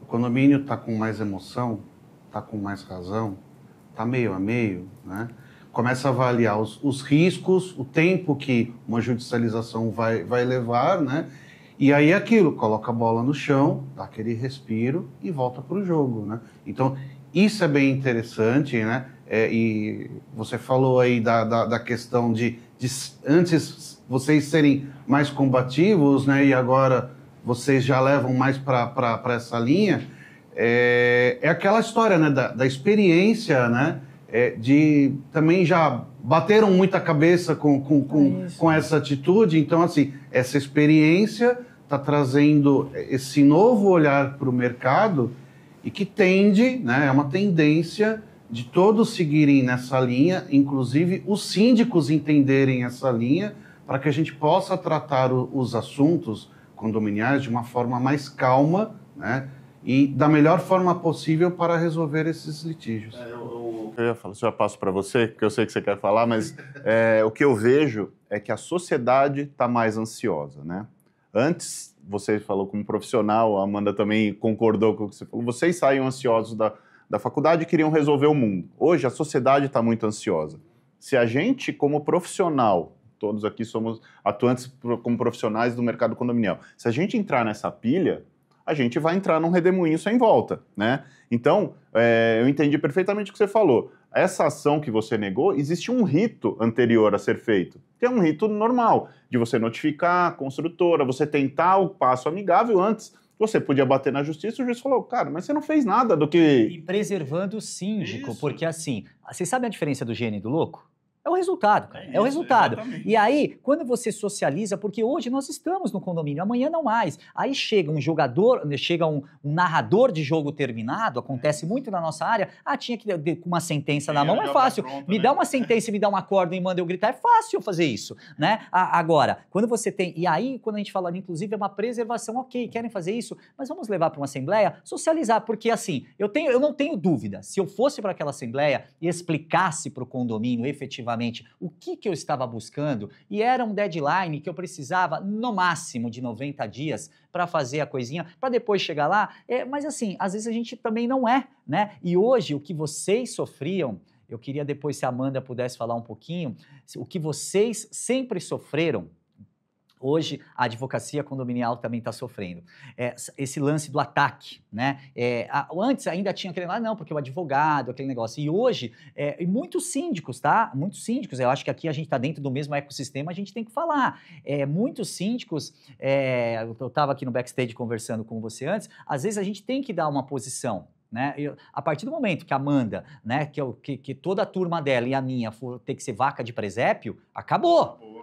O condomínio está com mais emoção, está com mais razão, está meio a meio, né? começa a avaliar os, os, riscos, o tempo que uma judicialização vai, vai levar, né? E aí aquilo, coloca a bola no chão, dá aquele respiro e volta para o jogo, né? Então, isso é bem interessante, né? É, e você falou aí da, da, da questão de, de, antes vocês serem mais combativos, né? E agora vocês já levam mais para essa linha é, é aquela história né, da, da experiência, né? É, de também já bateram muita cabeça com, com, com, é com essa atitude. Então, assim, essa experiência está trazendo esse novo olhar para o mercado e que tende, né, é uma tendência de todos seguirem nessa linha, inclusive os síndicos entenderem essa linha, para que a gente possa tratar o, os assuntos condominiais de uma forma mais calma, né? e da melhor forma possível para resolver esses litígios. É, eu, eu... eu, já passo para você, que eu sei que você quer falar, mas é, o que eu vejo é que a sociedade está mais ansiosa, né? Antes, você falou como profissional, a Amanda também concordou com o que você falou, vocês saíam ansiosos da, da faculdade e queriam resolver o mundo. Hoje, a sociedade está muito ansiosa. Se a gente, como profissional, todos aqui somos atuantes como profissionais do mercado condominial, se a gente entrar nessa pilha, a gente vai entrar num redemoinho sem volta, né? Então, é, eu entendi perfeitamente o que você falou. Essa ação que você negou, existe um rito anterior a ser feito, que é um rito normal, de você notificar a construtora, você tentar o passo amigável antes você podia bater na justiça, o juiz falou, cara, mas você não fez nada do que. E preservando o síndico, Isso. porque assim, vocês sabem a diferença do gênio e do louco? É o resultado, cara. É, isso, é o resultado. Exatamente. E aí, quando você socializa, porque hoje nós estamos no condomínio, amanhã não mais. Aí chega um jogador, chega um, um narrador de jogo terminado, acontece é. muito na nossa área. Ah, tinha que ter uma sentença é, na mão, é fácil. Pronto, me né? dá uma sentença, me dá uma corda e manda eu gritar, é fácil fazer isso, né? Agora, quando você tem. E aí, quando a gente fala, inclusive, é uma preservação, ok, querem fazer isso, mas vamos levar para uma assembleia, socializar, porque assim, eu, tenho, eu não tenho dúvida, se eu fosse para aquela assembleia e explicasse para o condomínio efetivamente o que, que eu estava buscando e era um deadline que eu precisava no máximo de 90 dias para fazer a coisinha, para depois chegar lá. É, mas assim, às vezes a gente também não é, né? E hoje o que vocês sofriam, eu queria depois se a Amanda pudesse falar um pouquinho, o que vocês sempre sofreram hoje a advocacia condominial também está sofrendo. É, esse lance do ataque, né? É, a, antes ainda tinha aquele, negócio, não, porque o advogado, aquele negócio. E hoje, é, e muitos síndicos, tá? Muitos síndicos, eu acho que aqui a gente está dentro do mesmo ecossistema, a gente tem que falar. É, muitos síndicos, é, eu estava aqui no backstage conversando com você antes, às vezes a gente tem que dar uma posição, né? Eu, a partir do momento que a Amanda, né, que, eu, é que, que, toda a turma dela e a minha for ter que ser vaca de presépio, acabou, acabou,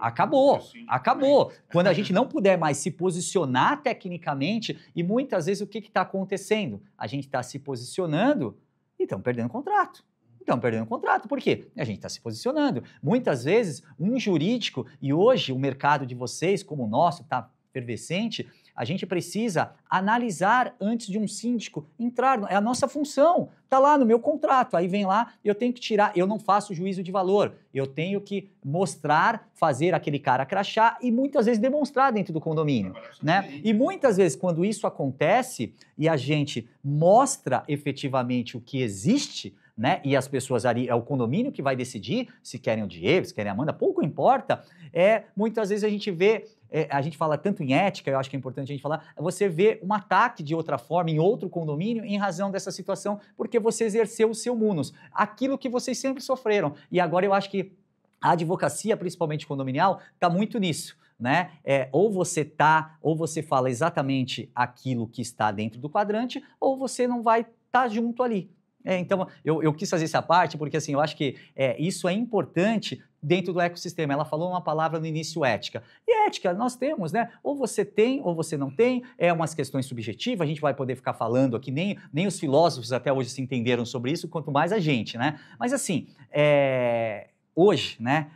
acabou. acabou. Quando a gente não puder mais se posicionar tecnicamente, e muitas vezes o que está acontecendo? A gente está se posicionando e estão perdendo contrato estão perdendo o contrato. Por quê? A gente está se posicionando. Muitas vezes, um jurídico, e hoje o mercado de vocês, como o nosso, está pervescente. A gente precisa analisar antes de um síndico entrar. É a nossa função. Está lá no meu contrato. Aí vem lá, eu tenho que tirar. Eu não faço juízo de valor. Eu tenho que mostrar, fazer aquele cara crachar e muitas vezes demonstrar dentro do condomínio. Né? E muitas vezes, quando isso acontece e a gente mostra efetivamente o que existe, né? E as pessoas ali, é o condomínio que vai decidir se querem o Diego, se querem a Amanda, pouco importa. É, muitas vezes a gente vê, é, a gente fala tanto em ética, eu acho que é importante a gente falar, você vê um ataque de outra forma em outro condomínio em razão dessa situação, porque você exerceu o seu munus, aquilo que vocês sempre sofreram. E agora eu acho que a advocacia, principalmente condominial, está muito nisso. Né? É, ou você tá, ou você fala exatamente aquilo que está dentro do quadrante, ou você não vai estar tá junto ali. É, então, eu, eu, quis fazer essa parte porque, assim, eu acho que é, isso é importante dentro do ecossistema. Ela falou uma palavra no início, ética. E ética, nós temos, né? Ou você tem ou você não tem. É umas questões subjetivas, a gente vai poder ficar falando aqui, nem, nem os filósofos até hoje se entenderam sobre isso, quanto mais a gente, né? Mas, assim, é... hoje, né?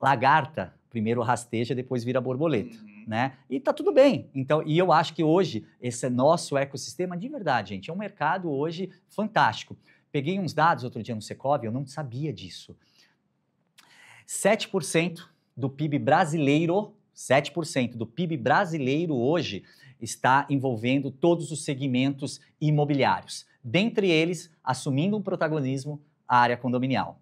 Lagarta primeiro rasteja, depois vira borboleta. Né? E tá tudo bem. Então, e eu acho que hoje esse nosso ecossistema, de verdade, gente, é um mercado hoje fantástico. Peguei uns dados outro dia no Secov, eu não sabia disso. 7% do PIB brasileiro, 7% do PIB brasileiro hoje está envolvendo todos os segmentos imobiliários. Dentre eles, assumindo um protagonismo, a área condominial.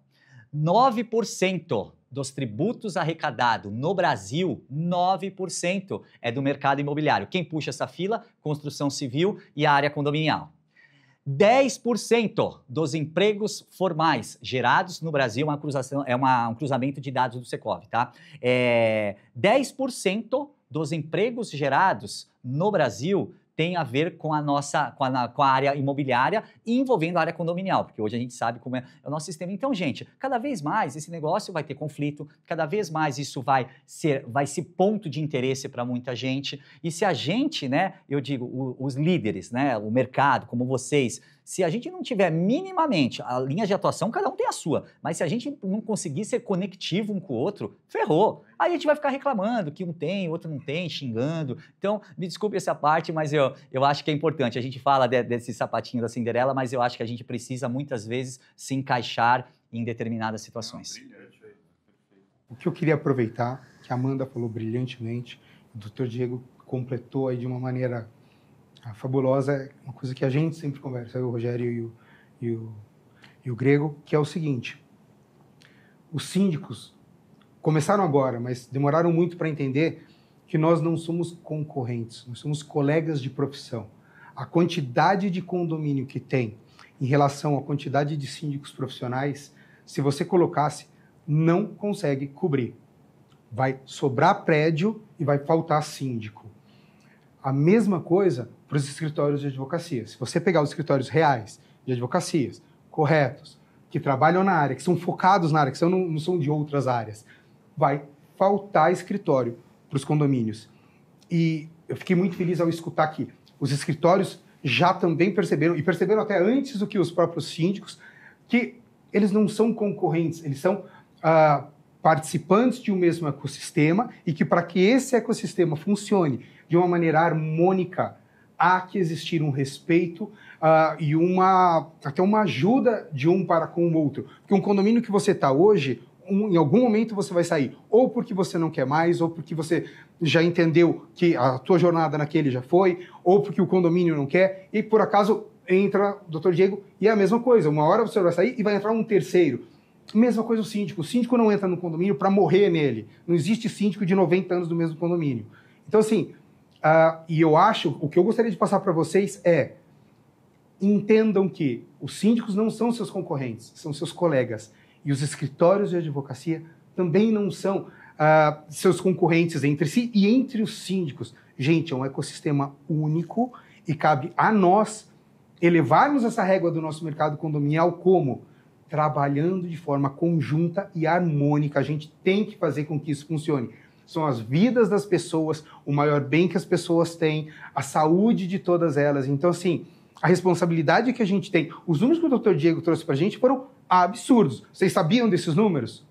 9% dos tributos arrecadados no Brasil, 9% é do mercado imobiliário. Quem puxa essa fila? Construção civil e área condominial. 10% dos empregos formais gerados no Brasil, uma cruzação, é uma, um cruzamento de dados do Secov, tá? É, 10% dos empregos gerados no Brasil tem a ver com a nossa, com a, com a área imobiliária e envolvendo a área condominial, porque hoje a gente sabe como é o nosso sistema. Então, gente, cada vez mais esse negócio vai ter conflito, cada vez mais isso vai ser, vai ser ponto de interesse para muita gente. E se a gente, né, eu digo, o, os líderes, né, o mercado, como vocês, se a gente não tiver minimamente a linha de atuação, cada um tem a sua, mas se a gente não conseguir ser conectivo um com o outro, ferrou. Aí a gente vai ficar reclamando que um tem, o outro não tem, xingando. Então, me desculpe essa parte, mas eu, eu acho que é importante. A gente fala de, desse sapatinho da Cinderela, mas eu acho que a gente precisa muitas vezes se encaixar em determinadas situações. O que eu queria aproveitar, que a Amanda falou brilhantemente, o doutor Diego completou aí de uma maneira a fabulosa é uma coisa que a gente sempre conversa, eu, o Rogério e o, e o, e o Grego, que é o seguinte: os síndicos começaram agora, mas demoraram muito para entender que nós não somos concorrentes, nós somos colegas de profissão. A quantidade de condomínio que tem em relação à quantidade de síndicos profissionais, se você colocasse, não consegue cobrir. Vai sobrar prédio e vai faltar síndico. A mesma coisa para os escritórios de advocacia. Se você pegar os escritórios reais de advocacias, corretos, que trabalham na área, que são focados na área, que são, não, não são de outras áreas, vai faltar escritório para os condomínios. E eu fiquei muito feliz ao escutar que os escritórios já também perceberam, e perceberam até antes do que os próprios síndicos, que eles não são concorrentes, eles são ah, participantes de um mesmo ecossistema e que para que esse ecossistema funcione de uma maneira harmônica, há que existir um respeito uh, e uma até uma ajuda de um para com o outro. Porque um condomínio que você está hoje, um, em algum momento você vai sair, ou porque você não quer mais, ou porque você já entendeu que a tua jornada naquele já foi, ou porque o condomínio não quer, e por acaso entra o doutor Diego, e é a mesma coisa, uma hora você vai sair e vai entrar um terceiro. Mesma coisa o síndico, o síndico não entra no condomínio para morrer nele, não existe síndico de 90 anos do mesmo condomínio. Então, assim, Uh, e eu acho, o que eu gostaria de passar para vocês é: entendam que os síndicos não são seus concorrentes, são seus colegas. E os escritórios de advocacia também não são uh, seus concorrentes entre si e entre os síndicos. Gente, é um ecossistema único e cabe a nós elevarmos essa régua do nosso mercado condominial como? Trabalhando de forma conjunta e harmônica. A gente tem que fazer com que isso funcione são as vidas das pessoas, o maior bem que as pessoas têm, a saúde de todas elas. Então, assim, a responsabilidade que a gente tem, os números que o Dr. Diego trouxe para a gente foram absurdos. Vocês sabiam desses números?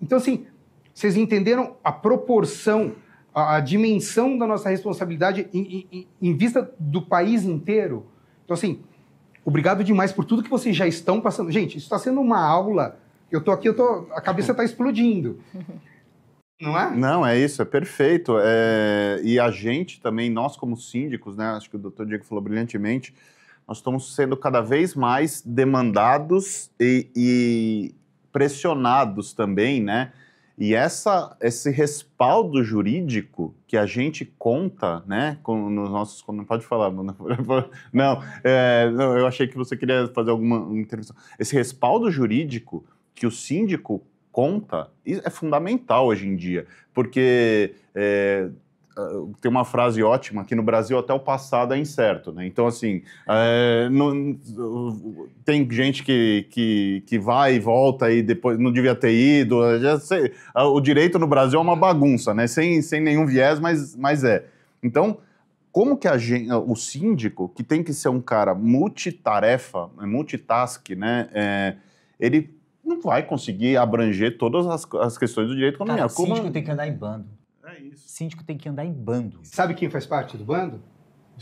Então, assim, vocês entenderam a proporção, a, a dimensão da nossa responsabilidade em, em, em vista do país inteiro? Então, assim, obrigado demais por tudo que vocês já estão passando. Gente, isso está sendo uma aula. Eu estou aqui, eu tô, a cabeça está explodindo. Não é? Não, é isso, é perfeito. É... E a gente também, nós como síndicos, né? Acho que o doutor Diego falou brilhantemente, nós estamos sendo cada vez mais demandados e, e pressionados também, né? E essa, esse respaldo jurídico que a gente conta, né, com, nos nossos... Não pode falar, não, não, é, não eu achei que você queria fazer alguma intervenção. Esse respaldo jurídico que o síndico conta é fundamental hoje em dia, porque é, tem uma frase ótima que no Brasil até o passado é incerto, né? Então, assim, é, não, tem gente que, que, que vai e volta e depois não devia ter ido. Sei, o direito no Brasil é uma bagunça, né? Sem, sem nenhum viés, mas, mas é. Então, como que a gente, o síndico, que tem que ser um cara multitarefa, multitask, né? É, ele não vai conseguir abranger todas as, as questões do direito econômico. Cara, Como... síndico tem que andar em bando. É isso. Síndico tem que andar em bando. Sabe quem faz parte do bando?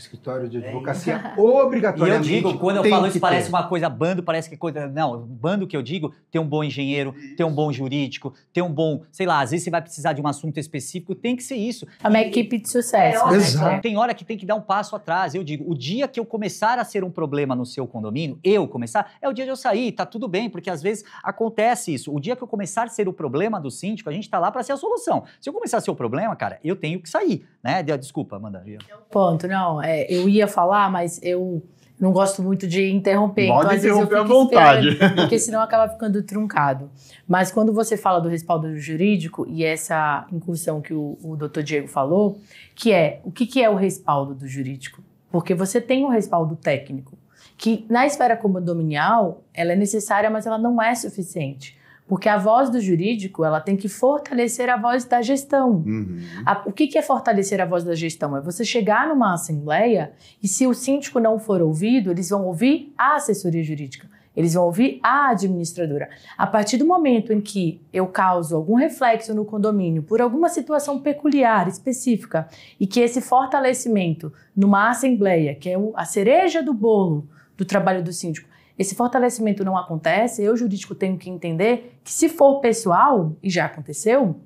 escritório de é advocacia é. obrigatoriamente. E eu digo, quando eu falo isso, parece uma coisa bando, parece que é coisa. Não, bando que eu digo, ter um bom engenheiro, ter um bom jurídico, ter um bom. Sei lá, às vezes você vai precisar de um assunto específico, tem que ser isso. É uma equipe de sucesso. É, Exato. Né, tem hora que tem que dar um passo atrás. Eu digo, o dia que eu começar a ser um problema no seu condomínio, eu começar, é o dia de eu sair, tá tudo bem, porque às vezes acontece isso. O dia que eu começar a ser o problema do síndico, a gente tá lá para ser a solução. Se eu começar a ser o problema, cara, eu tenho que sair, né? Desculpa, Amanda. Ponto, não. É é, eu ia falar, mas eu não gosto muito de interromper. Então Pode então, interromper à vontade. Porque senão acaba ficando truncado. Mas quando você fala do respaldo jurídico e essa incursão que o, o doutor Diego falou, que é o que, que é o respaldo do jurídico? Porque você tem o um respaldo técnico, que na esfera condominial ela é necessária, mas ela não é suficiente. Porque a voz do jurídico, ela tem que fortalecer a voz da gestão. Uhum. A, o que, que é fortalecer a voz da gestão? É você chegar numa assembleia e se o síndico não for ouvido, eles vão ouvir a assessoria jurídica. Eles vão ouvir a administradora. A partir do momento em que eu causo algum reflexo no condomínio por alguma situação peculiar, específica, e que esse fortalecimento numa assembleia, que é a cereja do bolo do trabalho do síndico, esse fortalecimento não acontece, eu, jurídico, tenho que entender que se for pessoal, e já aconteceu,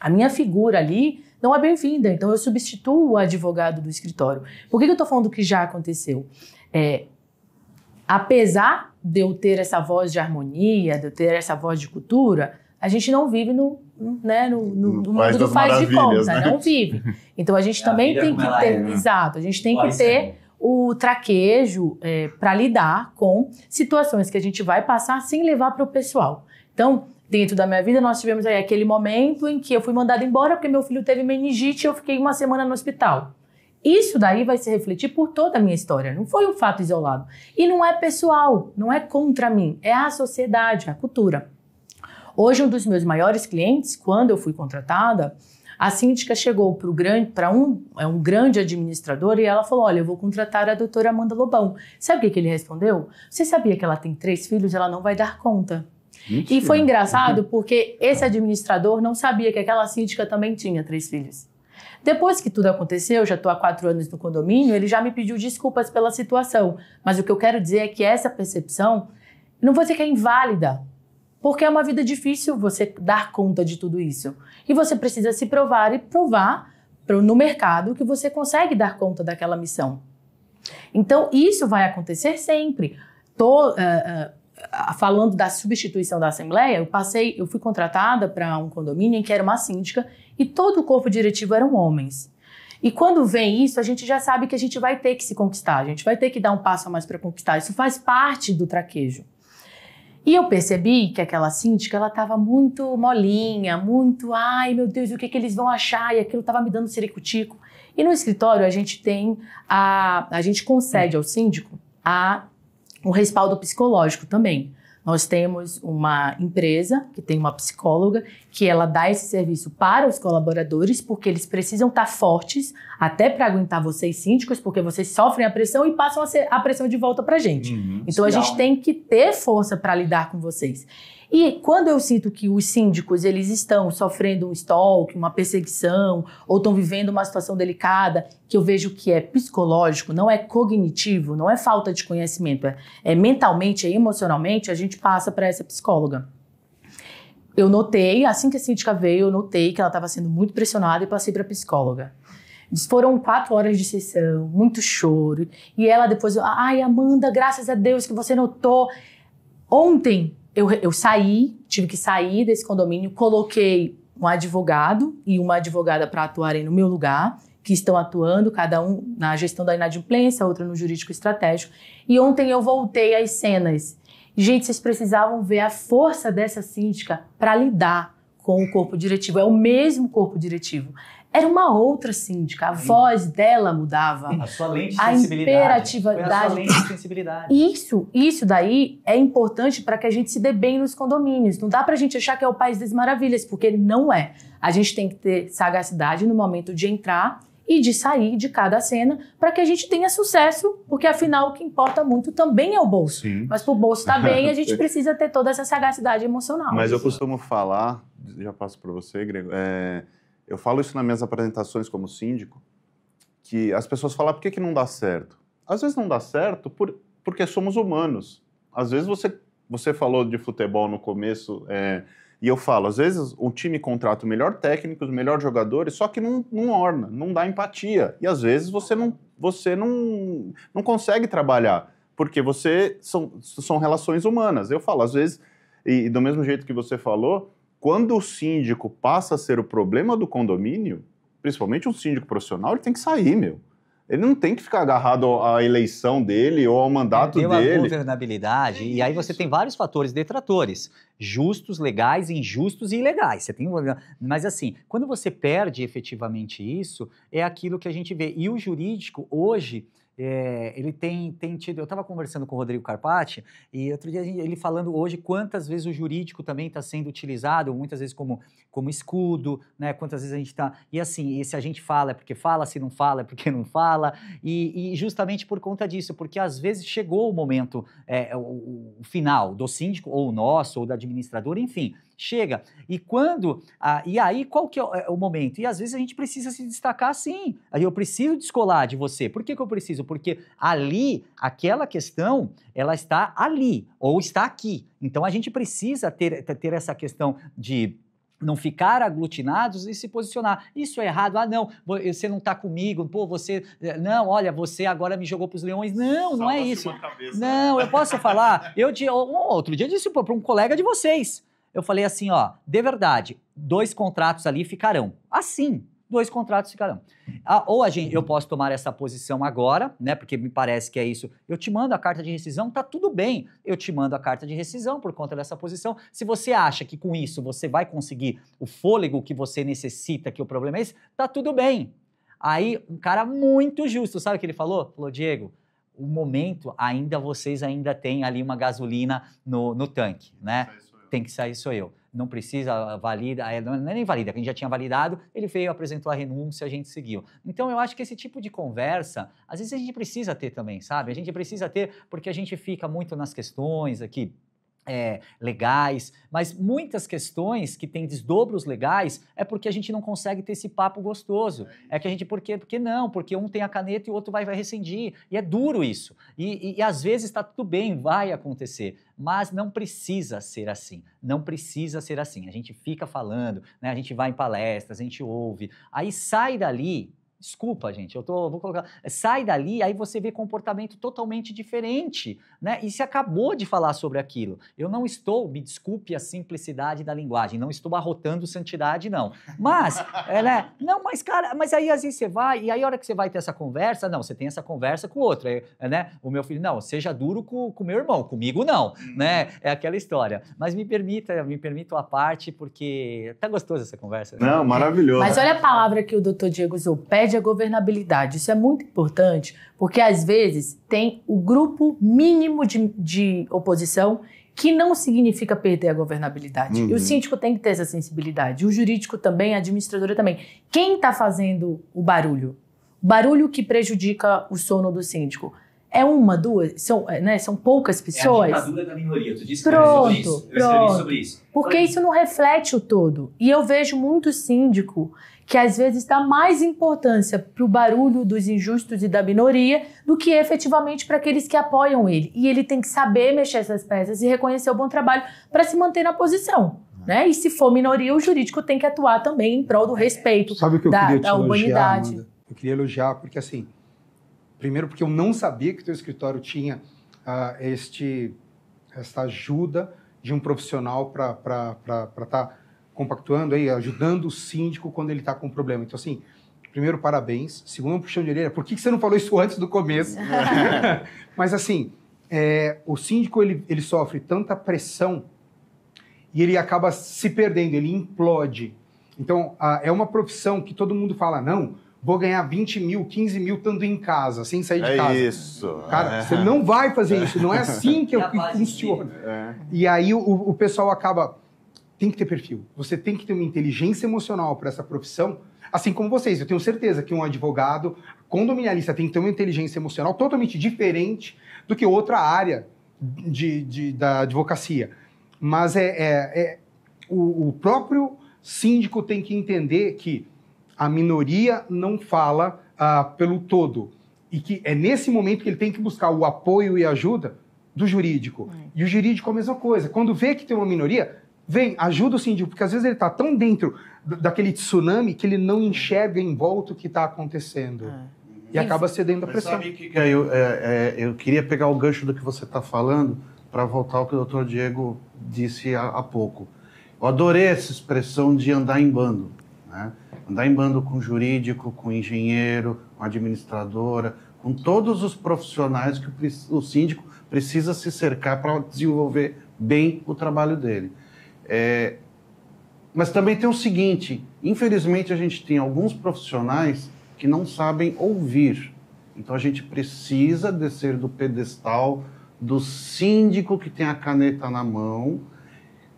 a minha figura ali não é bem-vinda. Então, eu substituo o advogado do escritório. Por que, que eu estou falando que já aconteceu? É, apesar de eu ter essa voz de harmonia, de eu ter essa voz de cultura, a gente não vive no, né, no, no, no mundo do faz de conta, né? não vive. Então a gente é também tem que ter, é, né? exato, a gente tem que ter o traquejo é, para lidar com situações que a gente vai passar sem levar para o pessoal. Então, dentro da minha vida, nós tivemos aí aquele momento em que eu fui mandada embora porque meu filho teve meningite e eu fiquei uma semana no hospital. Isso daí vai se refletir por toda a minha história, não foi um fato isolado. E não é pessoal, não é contra mim, é a sociedade, a cultura. Hoje, um dos meus maiores clientes, quando eu fui contratada, a síndica chegou para um, é um grande administrador e ela falou: Olha, eu vou contratar a doutora Amanda Lobão. Sabe o que, que ele respondeu? Você sabia que ela tem três filhos? Ela não vai dar conta. Mentira. E foi engraçado uhum. porque esse administrador não sabia que aquela síndica também tinha três filhos. Depois que tudo aconteceu, já estou há quatro anos no condomínio, ele já me pediu desculpas pela situação. Mas o que eu quero dizer é que essa percepção, não vou dizer que é inválida, porque é uma vida difícil você dar conta de tudo isso. E você precisa se provar e provar pro, no mercado que você consegue dar conta daquela missão. Então, isso vai acontecer sempre. Tô, uh, uh, falando da substituição da Assembleia, eu passei, eu fui contratada para um condomínio em que era uma síndica e todo o corpo diretivo eram homens. E quando vem isso, a gente já sabe que a gente vai ter que se conquistar, a gente vai ter que dar um passo a mais para conquistar. Isso faz parte do traquejo. E eu percebi que aquela síndica, ela estava muito molinha, muito, ai meu Deus, o que, que eles vão achar? E aquilo estava me dando sericutico. E no escritório a gente tem, a, a gente concede ao síndico a, um respaldo psicológico também. Nós temos uma empresa que tem uma psicóloga que ela dá esse serviço para os colaboradores, porque eles precisam estar tá fortes, até para aguentar vocês síndicos, porque vocês sofrem a pressão e passam a, ser, a pressão de volta para a gente. Uhum, então legal. a gente né? tem que ter força para lidar com vocês. E quando eu sinto que os síndicos eles estão sofrendo um estoque, uma perseguição, ou estão vivendo uma situação delicada, que eu vejo que é psicológico, não é cognitivo, não é falta de conhecimento, é, é mentalmente, é emocionalmente, a gente passa para essa psicóloga eu notei, assim que a síndica veio, eu notei que ela estava sendo muito pressionada e passei para a psicóloga. Foram quatro horas de sessão, muito choro. E ela depois, ai, Amanda, graças a Deus que você notou. Ontem eu, eu saí, tive que sair desse condomínio, coloquei um advogado e uma advogada para atuarem no meu lugar, que estão atuando, cada um na gestão da inadimplência, outra no jurídico estratégico. E ontem eu voltei às cenas Gente, vocês precisavam ver a força dessa síndica para lidar com o corpo diretivo. É o mesmo corpo diretivo. Era uma outra síndica. A voz dela mudava. A sua lente de a sensibilidade. Imperatividade. a sua lente de sensibilidade. Isso, isso daí é importante para que a gente se dê bem nos condomínios. Não dá para a gente achar que é o país das maravilhas, porque não é. A gente tem que ter sagacidade no momento de entrar e de sair de cada cena para que a gente tenha sucesso, porque afinal o que importa muito também é o bolso. Sim. Mas para o bolso estar tá bem, a gente precisa ter toda essa sagacidade emocional. Mas eu costumo falar, já passo para você, Grego, é, eu falo isso nas minhas apresentações como síndico, que as pessoas falam ah, por que, que não dá certo. Às vezes não dá certo por, porque somos humanos. Às vezes você, você falou de futebol no começo. É, e eu falo, às vezes o time contrata o melhor técnico, os melhores jogadores, só que não, não orna, não dá empatia. E às vezes você não, você não, não consegue trabalhar, porque você são, são relações humanas. Eu falo, às vezes, e, e do mesmo jeito que você falou, quando o síndico passa a ser o problema do condomínio, principalmente um síndico profissional, ele tem que sair, meu. Ele não tem que ficar agarrado à eleição dele ou ao mandato é, Deu dele. A governabilidade, é e aí você tem vários fatores detratores, justos, legais, injustos e ilegais. Você tem, mas assim, quando você perde efetivamente isso, é aquilo que a gente vê. E o jurídico hoje, é, ele tem, tem tido. Eu estava conversando com o Rodrigo Carpati e outro dia ele falando hoje quantas vezes o jurídico também está sendo utilizado, muitas vezes como, como escudo, né? Quantas vezes a gente está. E assim, e se a gente fala é porque fala, se não fala é porque não fala, e, e justamente por conta disso, porque às vezes chegou o momento, é, o, o final do síndico, ou nosso, ou da administradora, enfim chega. E quando. Ah, e aí, qual que é, é o, momento? E às vezes a gente precisa se destacar sim. Eu preciso descolar de você. Por que, que eu preciso? Porque ali, aquela questão, ela está ali, ou está aqui. Então a gente precisa ter, ter essa questão de não ficar aglutinados e se posicionar. Isso é errado. Ah, não, eh, você não está comigo. Pô, você. Eh, não, olha, você agora me jogou para os leões. Não, não é isso. Cabeça, não, né? eu posso falar. Eu de, um outro dia disse para um colega de vocês eu falei assim, ó, de verdade, dois contratos ali ficarão. Assim, dois contratos ficarão. Ah, ou a gente, eu posso tomar essa posição agora, né? Porque me parece que é isso. Eu te mando a carta de rescisão, tá tudo bem. Eu te mando a carta de rescisão por conta dessa posição. Se você acha que com isso você vai conseguir o fôlego que você necessita, que o problema é esse, tá tudo bem. Aí um cara muito justo, sabe o que ele falou? Falou, Diego, o momento ainda vocês ainda têm ali uma gasolina no, no tanque, né? tem que sair sou eu. Não precisa valida, não é nem valida, a gente já tinha validado, ele veio, apresentou a renúncia, a gente seguiu. Então eu acho que esse tipo de conversa, às vezes a gente precisa ter também, sabe? A gente precisa ter, porque a gente fica muito nas questões aqui é, legais, mas muitas questões que têm desdobros legais é porque a gente não consegue ter esse papo gostoso. É, é que a gente, por quê? Porque não, porque um tem a caneta e o outro vai, vai rescindir. E é duro isso. E, e, e às vezes está tudo bem, vai acontecer, mas não precisa ser assim. Não precisa ser assim. A gente fica falando, né? a gente vai em palestras, a gente ouve, aí sai dali Desculpa, gente, eu tô, vou colocar. Sai dali, aí você vê comportamento totalmente diferente, né? E se acabou de falar sobre aquilo. Eu não estou, me desculpe a simplicidade da linguagem, não estou arrotando santidade, não. Mas, é, né? Não, mas, cara, mas aí às vezes você vai, e aí a hora que você vai ter essa conversa, não, você tem essa conversa com o outro, é, é, né? O meu filho, não, seja duro com o meu irmão, comigo não, né? Uhum. É aquela história. Mas me permita, me permita a parte, porque tá gostosa essa conversa. Não, maravilhoso. Mas olha a palavra que o doutor Diego usou, pede a governabilidade. Isso é muito importante, porque às vezes tem o grupo mínimo de, de oposição que não significa perder a governabilidade. Uhum. E o uhum. síndico tem que ter essa sensibilidade, o jurídico também, a administradora também. Quem está fazendo o barulho? O barulho que prejudica o sono do síndico. É uma, duas, são, é, né, são poucas pessoas. É a ditadura da minoria, tu disse pronto, sobre isso. Eu pronto. sobre isso. Porque isso não reflete o todo. E eu vejo muito síndico que às vezes dá mais importância para o barulho dos injustos e da minoria do que efetivamente para aqueles que apoiam ele. E ele tem que saber mexer essas peças e reconhecer o bom trabalho para se manter na posição. Né? E se for minoria, o jurídico tem que atuar também em prol do respeito Sabe o que eu da, queria da humanidade. Eu queria elogiar, porque assim, primeiro porque eu não sabia que o teu escritório tinha uh, este, esta ajuda de um profissional para estar compactuando aí, ajudando o síndico quando ele está com um problema. Então, assim, primeiro, parabéns. Segundo, um puxão de orelha. Por que, que você não falou isso antes do começo? Mas, assim, é, o síndico, ele, ele sofre tanta pressão e ele acaba se perdendo, ele implode. Então, a, é uma profissão que todo mundo fala, não, vou ganhar 20 mil, 15 mil estando em casa, sem sair de é casa. isso. Cara, é. você não vai fazer isso, não é assim que, que funciona. É. E aí o, o pessoal acaba tem que ter perfil, você tem que ter uma inteligência emocional para essa profissão, assim como vocês. Eu tenho certeza que um advogado condominialista tem que ter uma inteligência emocional totalmente diferente do que outra área de, de da advocacia. Mas é, é, é o, o próprio síndico tem que entender que a minoria não fala ah, pelo todo. E que é nesse momento que ele tem que buscar o apoio e ajuda do jurídico. É. E o jurídico é a mesma coisa. Quando vê que tem uma minoria, Vem, ajuda o síndico, porque às vezes ele está tão dentro daquele tsunami que ele não enxerga em volta o que está acontecendo. É. E acaba cedendo a pressão. Mas sabe eu, é, é, eu queria pegar o gancho do que você está falando para voltar ao que o doutor Diego disse há, há, pouco. Eu adorei essa expressão de andar em bando. Né? Andar em bando com jurídico, com engenheiro, com administradora, com todos os profissionais que o, o síndico precisa se cercar para desenvolver bem o trabalho dele. É, mas também tem o seguinte: infelizmente a gente tem alguns profissionais que não sabem ouvir. Então a gente precisa descer do pedestal do síndico que tem a caneta na mão.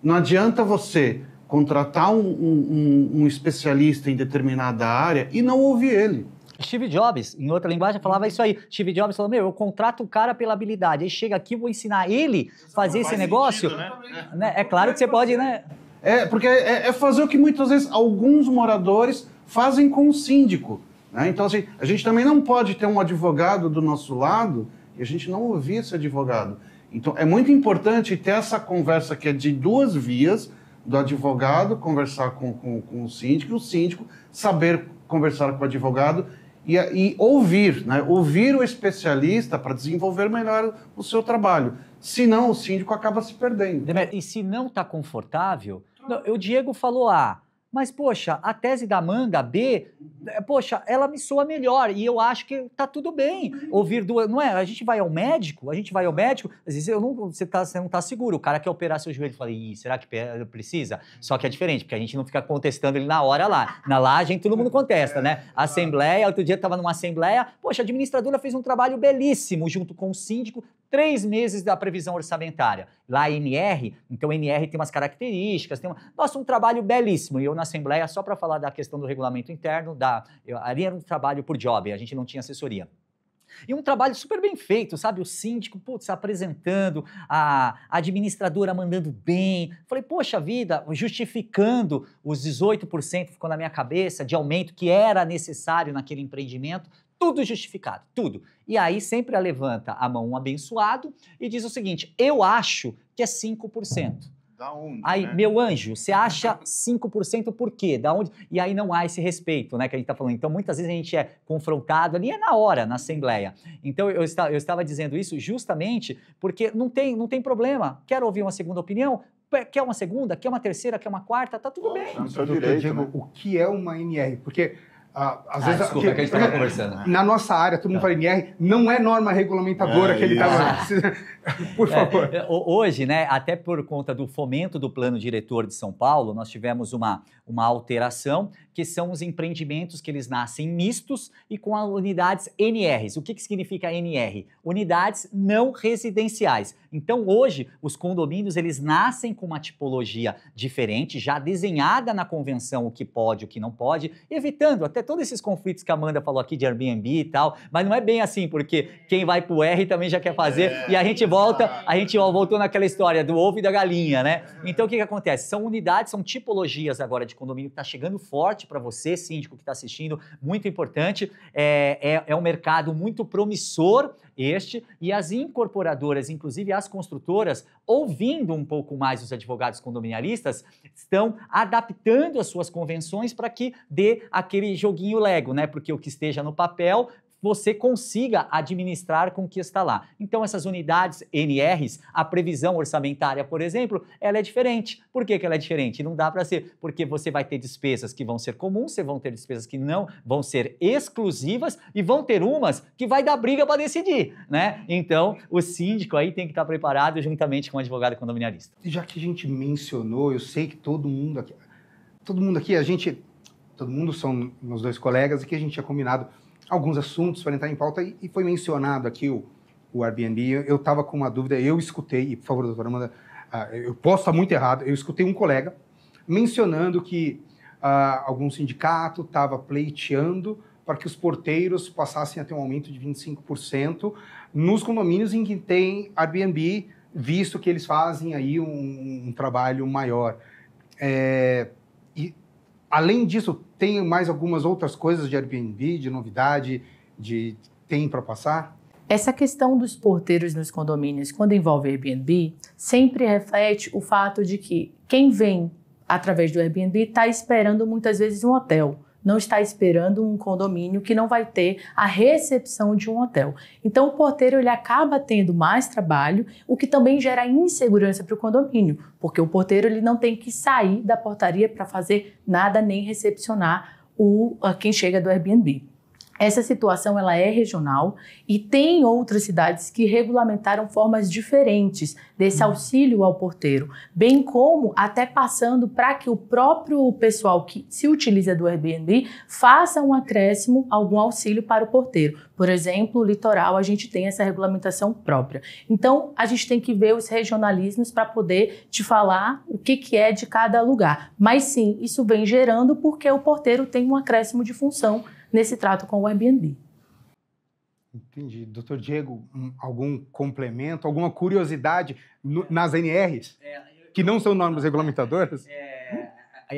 Não adianta você contratar um, um, um especialista em determinada área e não ouvir ele. Steve Jobs, em outra linguagem, falava uhum. isso aí. Steve Jobs falou: Meu, eu contrato o cara pela habilidade. Aí chega aqui, vou ensinar ele é a fazer esse negócio. Sentido, né? né? É claro que você pode, né? É, porque é, é fazer o que muitas vezes alguns moradores fazem com o síndico. Né? Então, assim, a gente também não pode ter um advogado do nosso lado e a gente não ouvir esse advogado. Então, é muito importante ter essa conversa que é de duas vias, do advogado conversar com, com, com o síndico, e o síndico saber conversar com o advogado e, e ouvir, né? ouvir o especialista para desenvolver melhor o seu trabalho. Senão, o síndico acaba se perdendo. E se não está confortável, não, o Diego falou A, ah, mas, poxa, a tese da manga B, é, poxa, ela me soa melhor e eu acho que tá tudo bem ouvir duas. Não é? A gente vai ao médico, a gente vai ao médico, às vezes eu não, você, tá, você não tá seguro. O cara quer operar seu joelho. Fala, Ih, será que precisa? Só que é diferente, porque a gente não fica contestando ele na hora lá. Na lá, a gente, todo mundo contesta, né? É, assembleia, outro dia eu tava numa assembleia, poxa, a administradora fez um trabalho belíssimo junto com o síndico três meses da previsão orçamentária. Lá NR, então NR tem umas características, tem uma... Nossa, um trabalho belíssimo. E eu na Assembleia, só para falar da questão do regulamento interno, da... Eu, ali era um trabalho por job, a gente não tinha assessoria. E um trabalho super bem feito, sabe? O síndico, putz, apresentando, a administradora mandando bem. Falei, poxa vida, justificando os 18%, ficou na minha cabeça, de aumento que era necessário naquele empreendimento, tudo justificado, tudo. E aí sempre levanta a mão um abençoado e diz o seguinte: eu acho que é 5%. Da onde? Aí, né? meu anjo, você acha 5% por quê? Da onde? E aí não há esse respeito, né, que a gente está falando. Então, muitas vezes a gente é confrontado ali, é na hora, na Assembleia. Então, eu, está, eu estava dizendo isso justamente porque não tem, não tem problema. Quero ouvir uma segunda opinião? Quer uma segunda? Quer uma terceira? Quer uma quarta? Tá tudo Nossa, bem. eu digo, né? o que é uma NR? Porque ah, às ah, vezes, desculpa, que, é que a gente estava conversando. Né? Na nossa área, todo mundo tá. fala NR, não é norma regulamentadora é, que ele estava. Tá por é, favor. É, hoje, né, até por conta do fomento do plano diretor de São Paulo, nós tivemos uma, uma alteração, que são os empreendimentos que eles nascem mistos e com unidades NRs. O que, que significa NR? Unidades não residenciais. Então, hoje, os condomínios eles nascem com uma tipologia diferente, já desenhada na convenção o que pode, o que não pode, evitando até todos esses conflitos que a Amanda falou aqui de Airbnb e tal, mas não é bem assim, porque quem vai pro R também já quer fazer é, e a gente volta, a gente voltou naquela história do ovo e da galinha, né? Então, o que, que acontece? São unidades, são tipologias agora de condomínio que está chegando forte para você, síndico que está assistindo, muito importante. É, é, é um mercado muito promissor este, e as incorporadoras, inclusive as construtoras, ouvindo um pouco mais os advogados condominialistas, estão adaptando as suas convenções para que dê aquele joguinho Lego, né? Porque o que esteja no papel você consiga administrar com o que está lá. Então, essas unidades NRs, a previsão orçamentária, por exemplo, ela é diferente. Por que, que ela é diferente? Não dá para ser, porque você vai ter despesas que vão ser comuns, você vão ter despesas que não vão ser exclusivas e vão ter umas que vai dar briga para decidir, né? Então, o síndico aí tem que estar tá preparado juntamente com o advogado condominialista. Já que a gente mencionou, eu sei que todo mundo aqui, todo mundo aqui, a gente, todo mundo são meus dois colegas e que a gente tinha combinado alguns assuntos para entrar em pauta e, e foi mencionado aqui o, o Airbnb. Eu estava com uma dúvida, eu escutei, e por favor, doutora Amanda, uh, eu posso estar muito errado, eu escutei um colega mencionando que uh, algum sindicato estava pleiteando para que os porteiros passassem a ter um aumento de 25% nos condomínios em que tem Airbnb, visto que eles fazem aí um, um trabalho maior. É, Além disso, tem mais algumas outras coisas de Airbnb, de novidade, de tem para passar? Essa questão dos porteiros nos condomínios, quando envolve Airbnb, sempre reflete o fato de que quem vem através do Airbnb está esperando muitas vezes um hotel não está esperando um condomínio que não vai ter a recepção de um hotel. Então, o porteiro ele acaba tendo mais trabalho, o que também gera insegurança para o condomínio, porque o porteiro ele não tem que sair da portaria para fazer nada nem recepcionar o quem chega do Airbnb. Essa situação ela é regional e tem outras cidades que regulamentaram formas diferentes desse uhum. auxílio ao porteiro, bem como até passando para que o próprio pessoal que se utiliza do Airbnb faça um acréscimo, algum auxílio para o porteiro. Por exemplo, o litoral a gente tem essa regulamentação própria. Então a gente tem que ver os regionalismos para poder te falar o que, que é de cada lugar. Mas sim, isso vem gerando porque o porteiro tem um acréscimo de função nesse trato com o Airbnb. Entendi. Doutor Diego, algum complemento, alguma curiosidade no, é, nas NRs, é, eu, que não são normas regulamentadoras? É,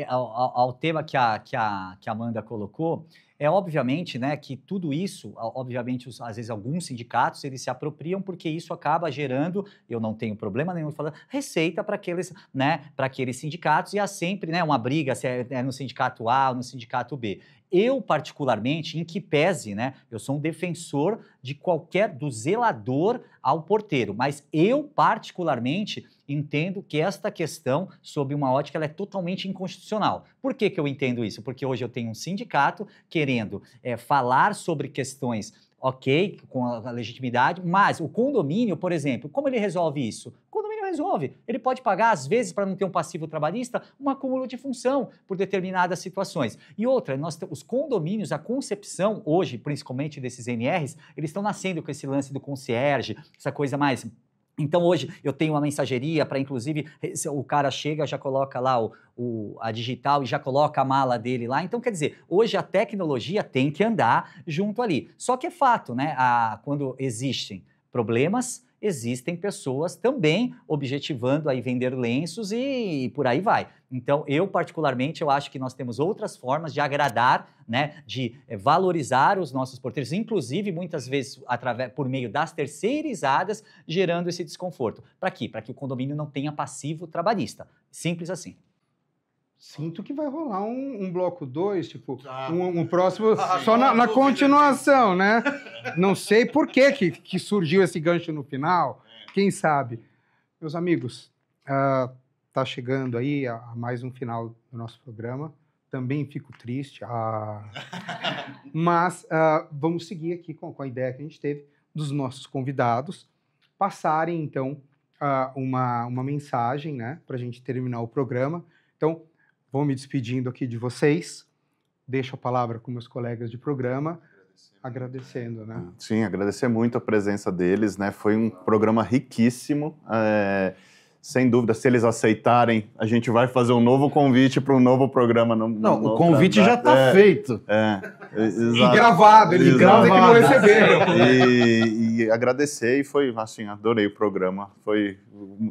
ao, ao, ao, tema que a, que, a, que a Amanda colocou, é obviamente né, que tudo isso, obviamente, os, às vezes alguns sindicatos eles se apropriam porque isso acaba gerando, eu não tenho problema nenhum falando, receita para aqueles, né, aqueles sindicatos e há sempre né, uma briga se é, é no sindicato A ou no sindicato B. Eu, particularmente, em que pese, né? Eu sou um defensor de qualquer, do zelador ao porteiro, mas eu, particularmente, entendo que esta questão, sob uma ótica, ela é totalmente inconstitucional. Por que, que eu entendo isso? Porque hoje eu tenho um sindicato querendo é, falar sobre questões ok, com a legitimidade, mas o condomínio, por exemplo, como ele resolve isso? O resolve. Ele pode pagar, às vezes, para não ter um passivo trabalhista, um acúmulo de função por determinadas situações. E outra, nós os condomínios, a concepção hoje, principalmente desses NRs, eles estão nascendo com esse lance do concierge, essa coisa mais então hoje eu tenho uma mensageria para, inclusive, o cara chega, já coloca lá o, o, a digital e já coloca a mala dele lá. Então, quer dizer, hoje a tecnologia tem que andar junto ali. Só que é fato, né? A, quando existem problemas, existem pessoas também objetivando aí vender lenços e, e, por aí vai. Então, eu particularmente, eu acho que nós temos outras formas de agradar, né, de é, valorizar os nossos porteiros, inclusive muitas vezes através por meio das terceirizadas, gerando esse desconforto. Para quê? Para que o condomínio não tenha passivo trabalhista. Simples assim sinto que vai rolar um, um bloco 2, tipo, tá. um, um, próximo, ah, só na, na continuação, né? Não sei por que, que, que surgiu esse gancho no final, é. quem sabe. Meus amigos, uh, tá chegando aí a, a, mais um final do nosso programa. Também fico triste, ah. mas uh, vamos seguir aqui com, com, a ideia que a gente teve dos nossos convidados passarem, então, uh, uma, uma mensagem, né, para a gente terminar o programa. Então, vou me despedindo aqui de vocês. Deixo a palavra com meus colegas de programa, agradecendo, né? Ah, sim, agradecer muito a presença deles, né? Foi um programa riquíssimo. É, sem dúvida, se eles aceitarem, a gente vai fazer um novo convite para um novo programa. No, não, no o convite já está é, é, feito. É, é e gravado, Ele grava que não receberam. E, e agradecer, e foi assim, adorei o programa. Foi,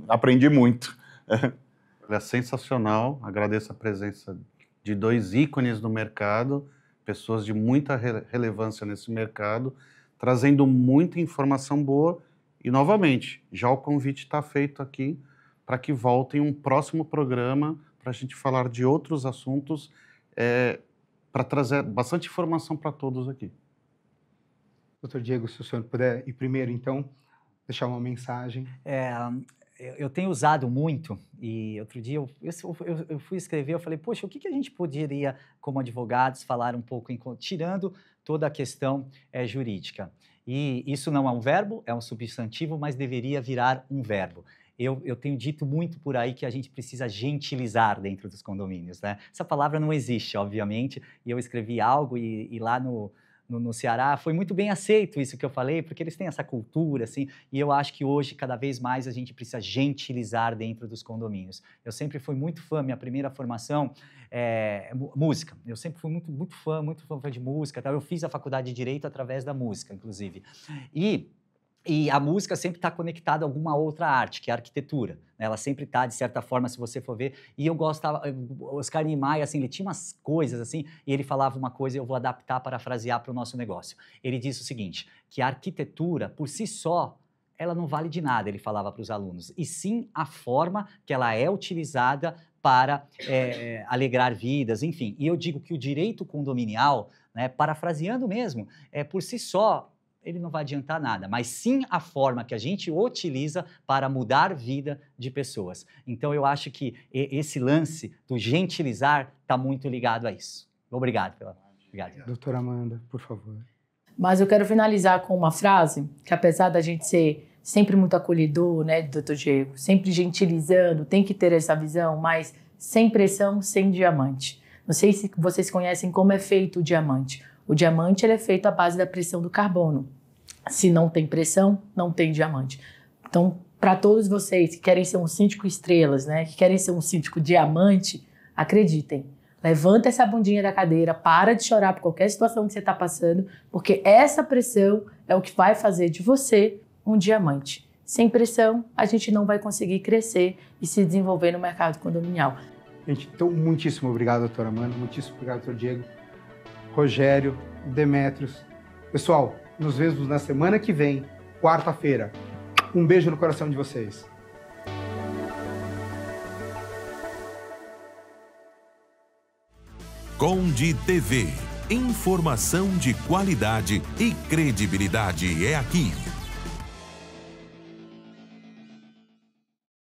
aprendi muito. É sensacional. Agradeço a presença de dois ícones do mercado, pessoas de muita relevância nesse mercado, trazendo muita informação boa. E, novamente, já o convite está feito aqui para que voltem um próximo programa para a gente falar de outros assuntos, é, para trazer bastante informação para todos aqui. Doutor Diego, se o senhor puder, e primeiro, então, deixar uma mensagem. É, eu tenho usado muito e outro dia eu, eu, eu fui escrever, eu falei, poxa, o que, que, a gente poderia, como advogados, falar um pouco, em, tirando toda a questão é, jurídica. E isso não é um verbo, é um substantivo, mas deveria virar um verbo. Eu, eu, tenho dito muito por aí que a gente precisa gentilizar dentro dos condomínios, né? Essa palavra não existe, obviamente, e eu escrevi algo e, e lá no, no, no, Ceará, foi muito bem aceito isso que eu falei, porque eles têm essa cultura, assim, e eu acho que hoje, cada vez mais, a gente precisa gentilizar dentro dos condomínios. Eu sempre fui muito fã, minha primeira formação é música. Eu sempre fui muito, muito fã, muito fã de música. Tá? Eu fiz a faculdade de Direito através da música, inclusive. E e a música sempre está conectada a alguma outra arte, que é a arquitetura. Né? Ela sempre está, de certa forma, se você for ver. E eu gostava, eh, Oscar Niemeyer, assim, ele tinha umas coisas assim, e ele falava uma coisa, eu vou adaptar, parafrasear para o nosso negócio. Ele disse o seguinte, que a arquitetura, por si só, ela não vale de nada, ele falava para os alunos, e sim a forma que ela é utilizada para é, alegrar vidas, enfim. E eu digo que o direito condominial, né, parafraseando mesmo, é por si só ele não vai adiantar nada, mas sim a forma que a gente utiliza para mudar vida de pessoas. Então eu acho que esse lance do gentilizar está muito ligado a isso. Obrigado pela. Obrigado. Doutora Amanda, por favor. Mas eu quero finalizar com uma frase que, apesar da gente ser sempre muito acolhedor, né, doutor Diego, sempre gentilizando, tem que ter essa visão, mas sem pressão, sem diamante. Não sei se vocês conhecem como é feito o diamante. O diamante ele é feito à base da pressão do carbono. Se não tem pressão, não tem diamante. Então, para todos vocês que querem ser um síndico estrelas, né, que querem ser um síndico diamante, acreditem. Levanta essa bundinha da cadeira, para de chorar por qualquer situação que você está passando, porque essa pressão é o que vai fazer de você um diamante. Sem pressão, a gente não vai conseguir crescer e se desenvolver no mercado condominial. Gente, então, muitíssimo obrigado, doutora Amanda, muitíssimo obrigado, doutor Diego, Rogério, Demetrios. Pessoal, nos vemos na semana que vem, quarta-feira. Um beijo no coração de vocês. Conde TV. Informação de qualidade e credibilidade é aqui.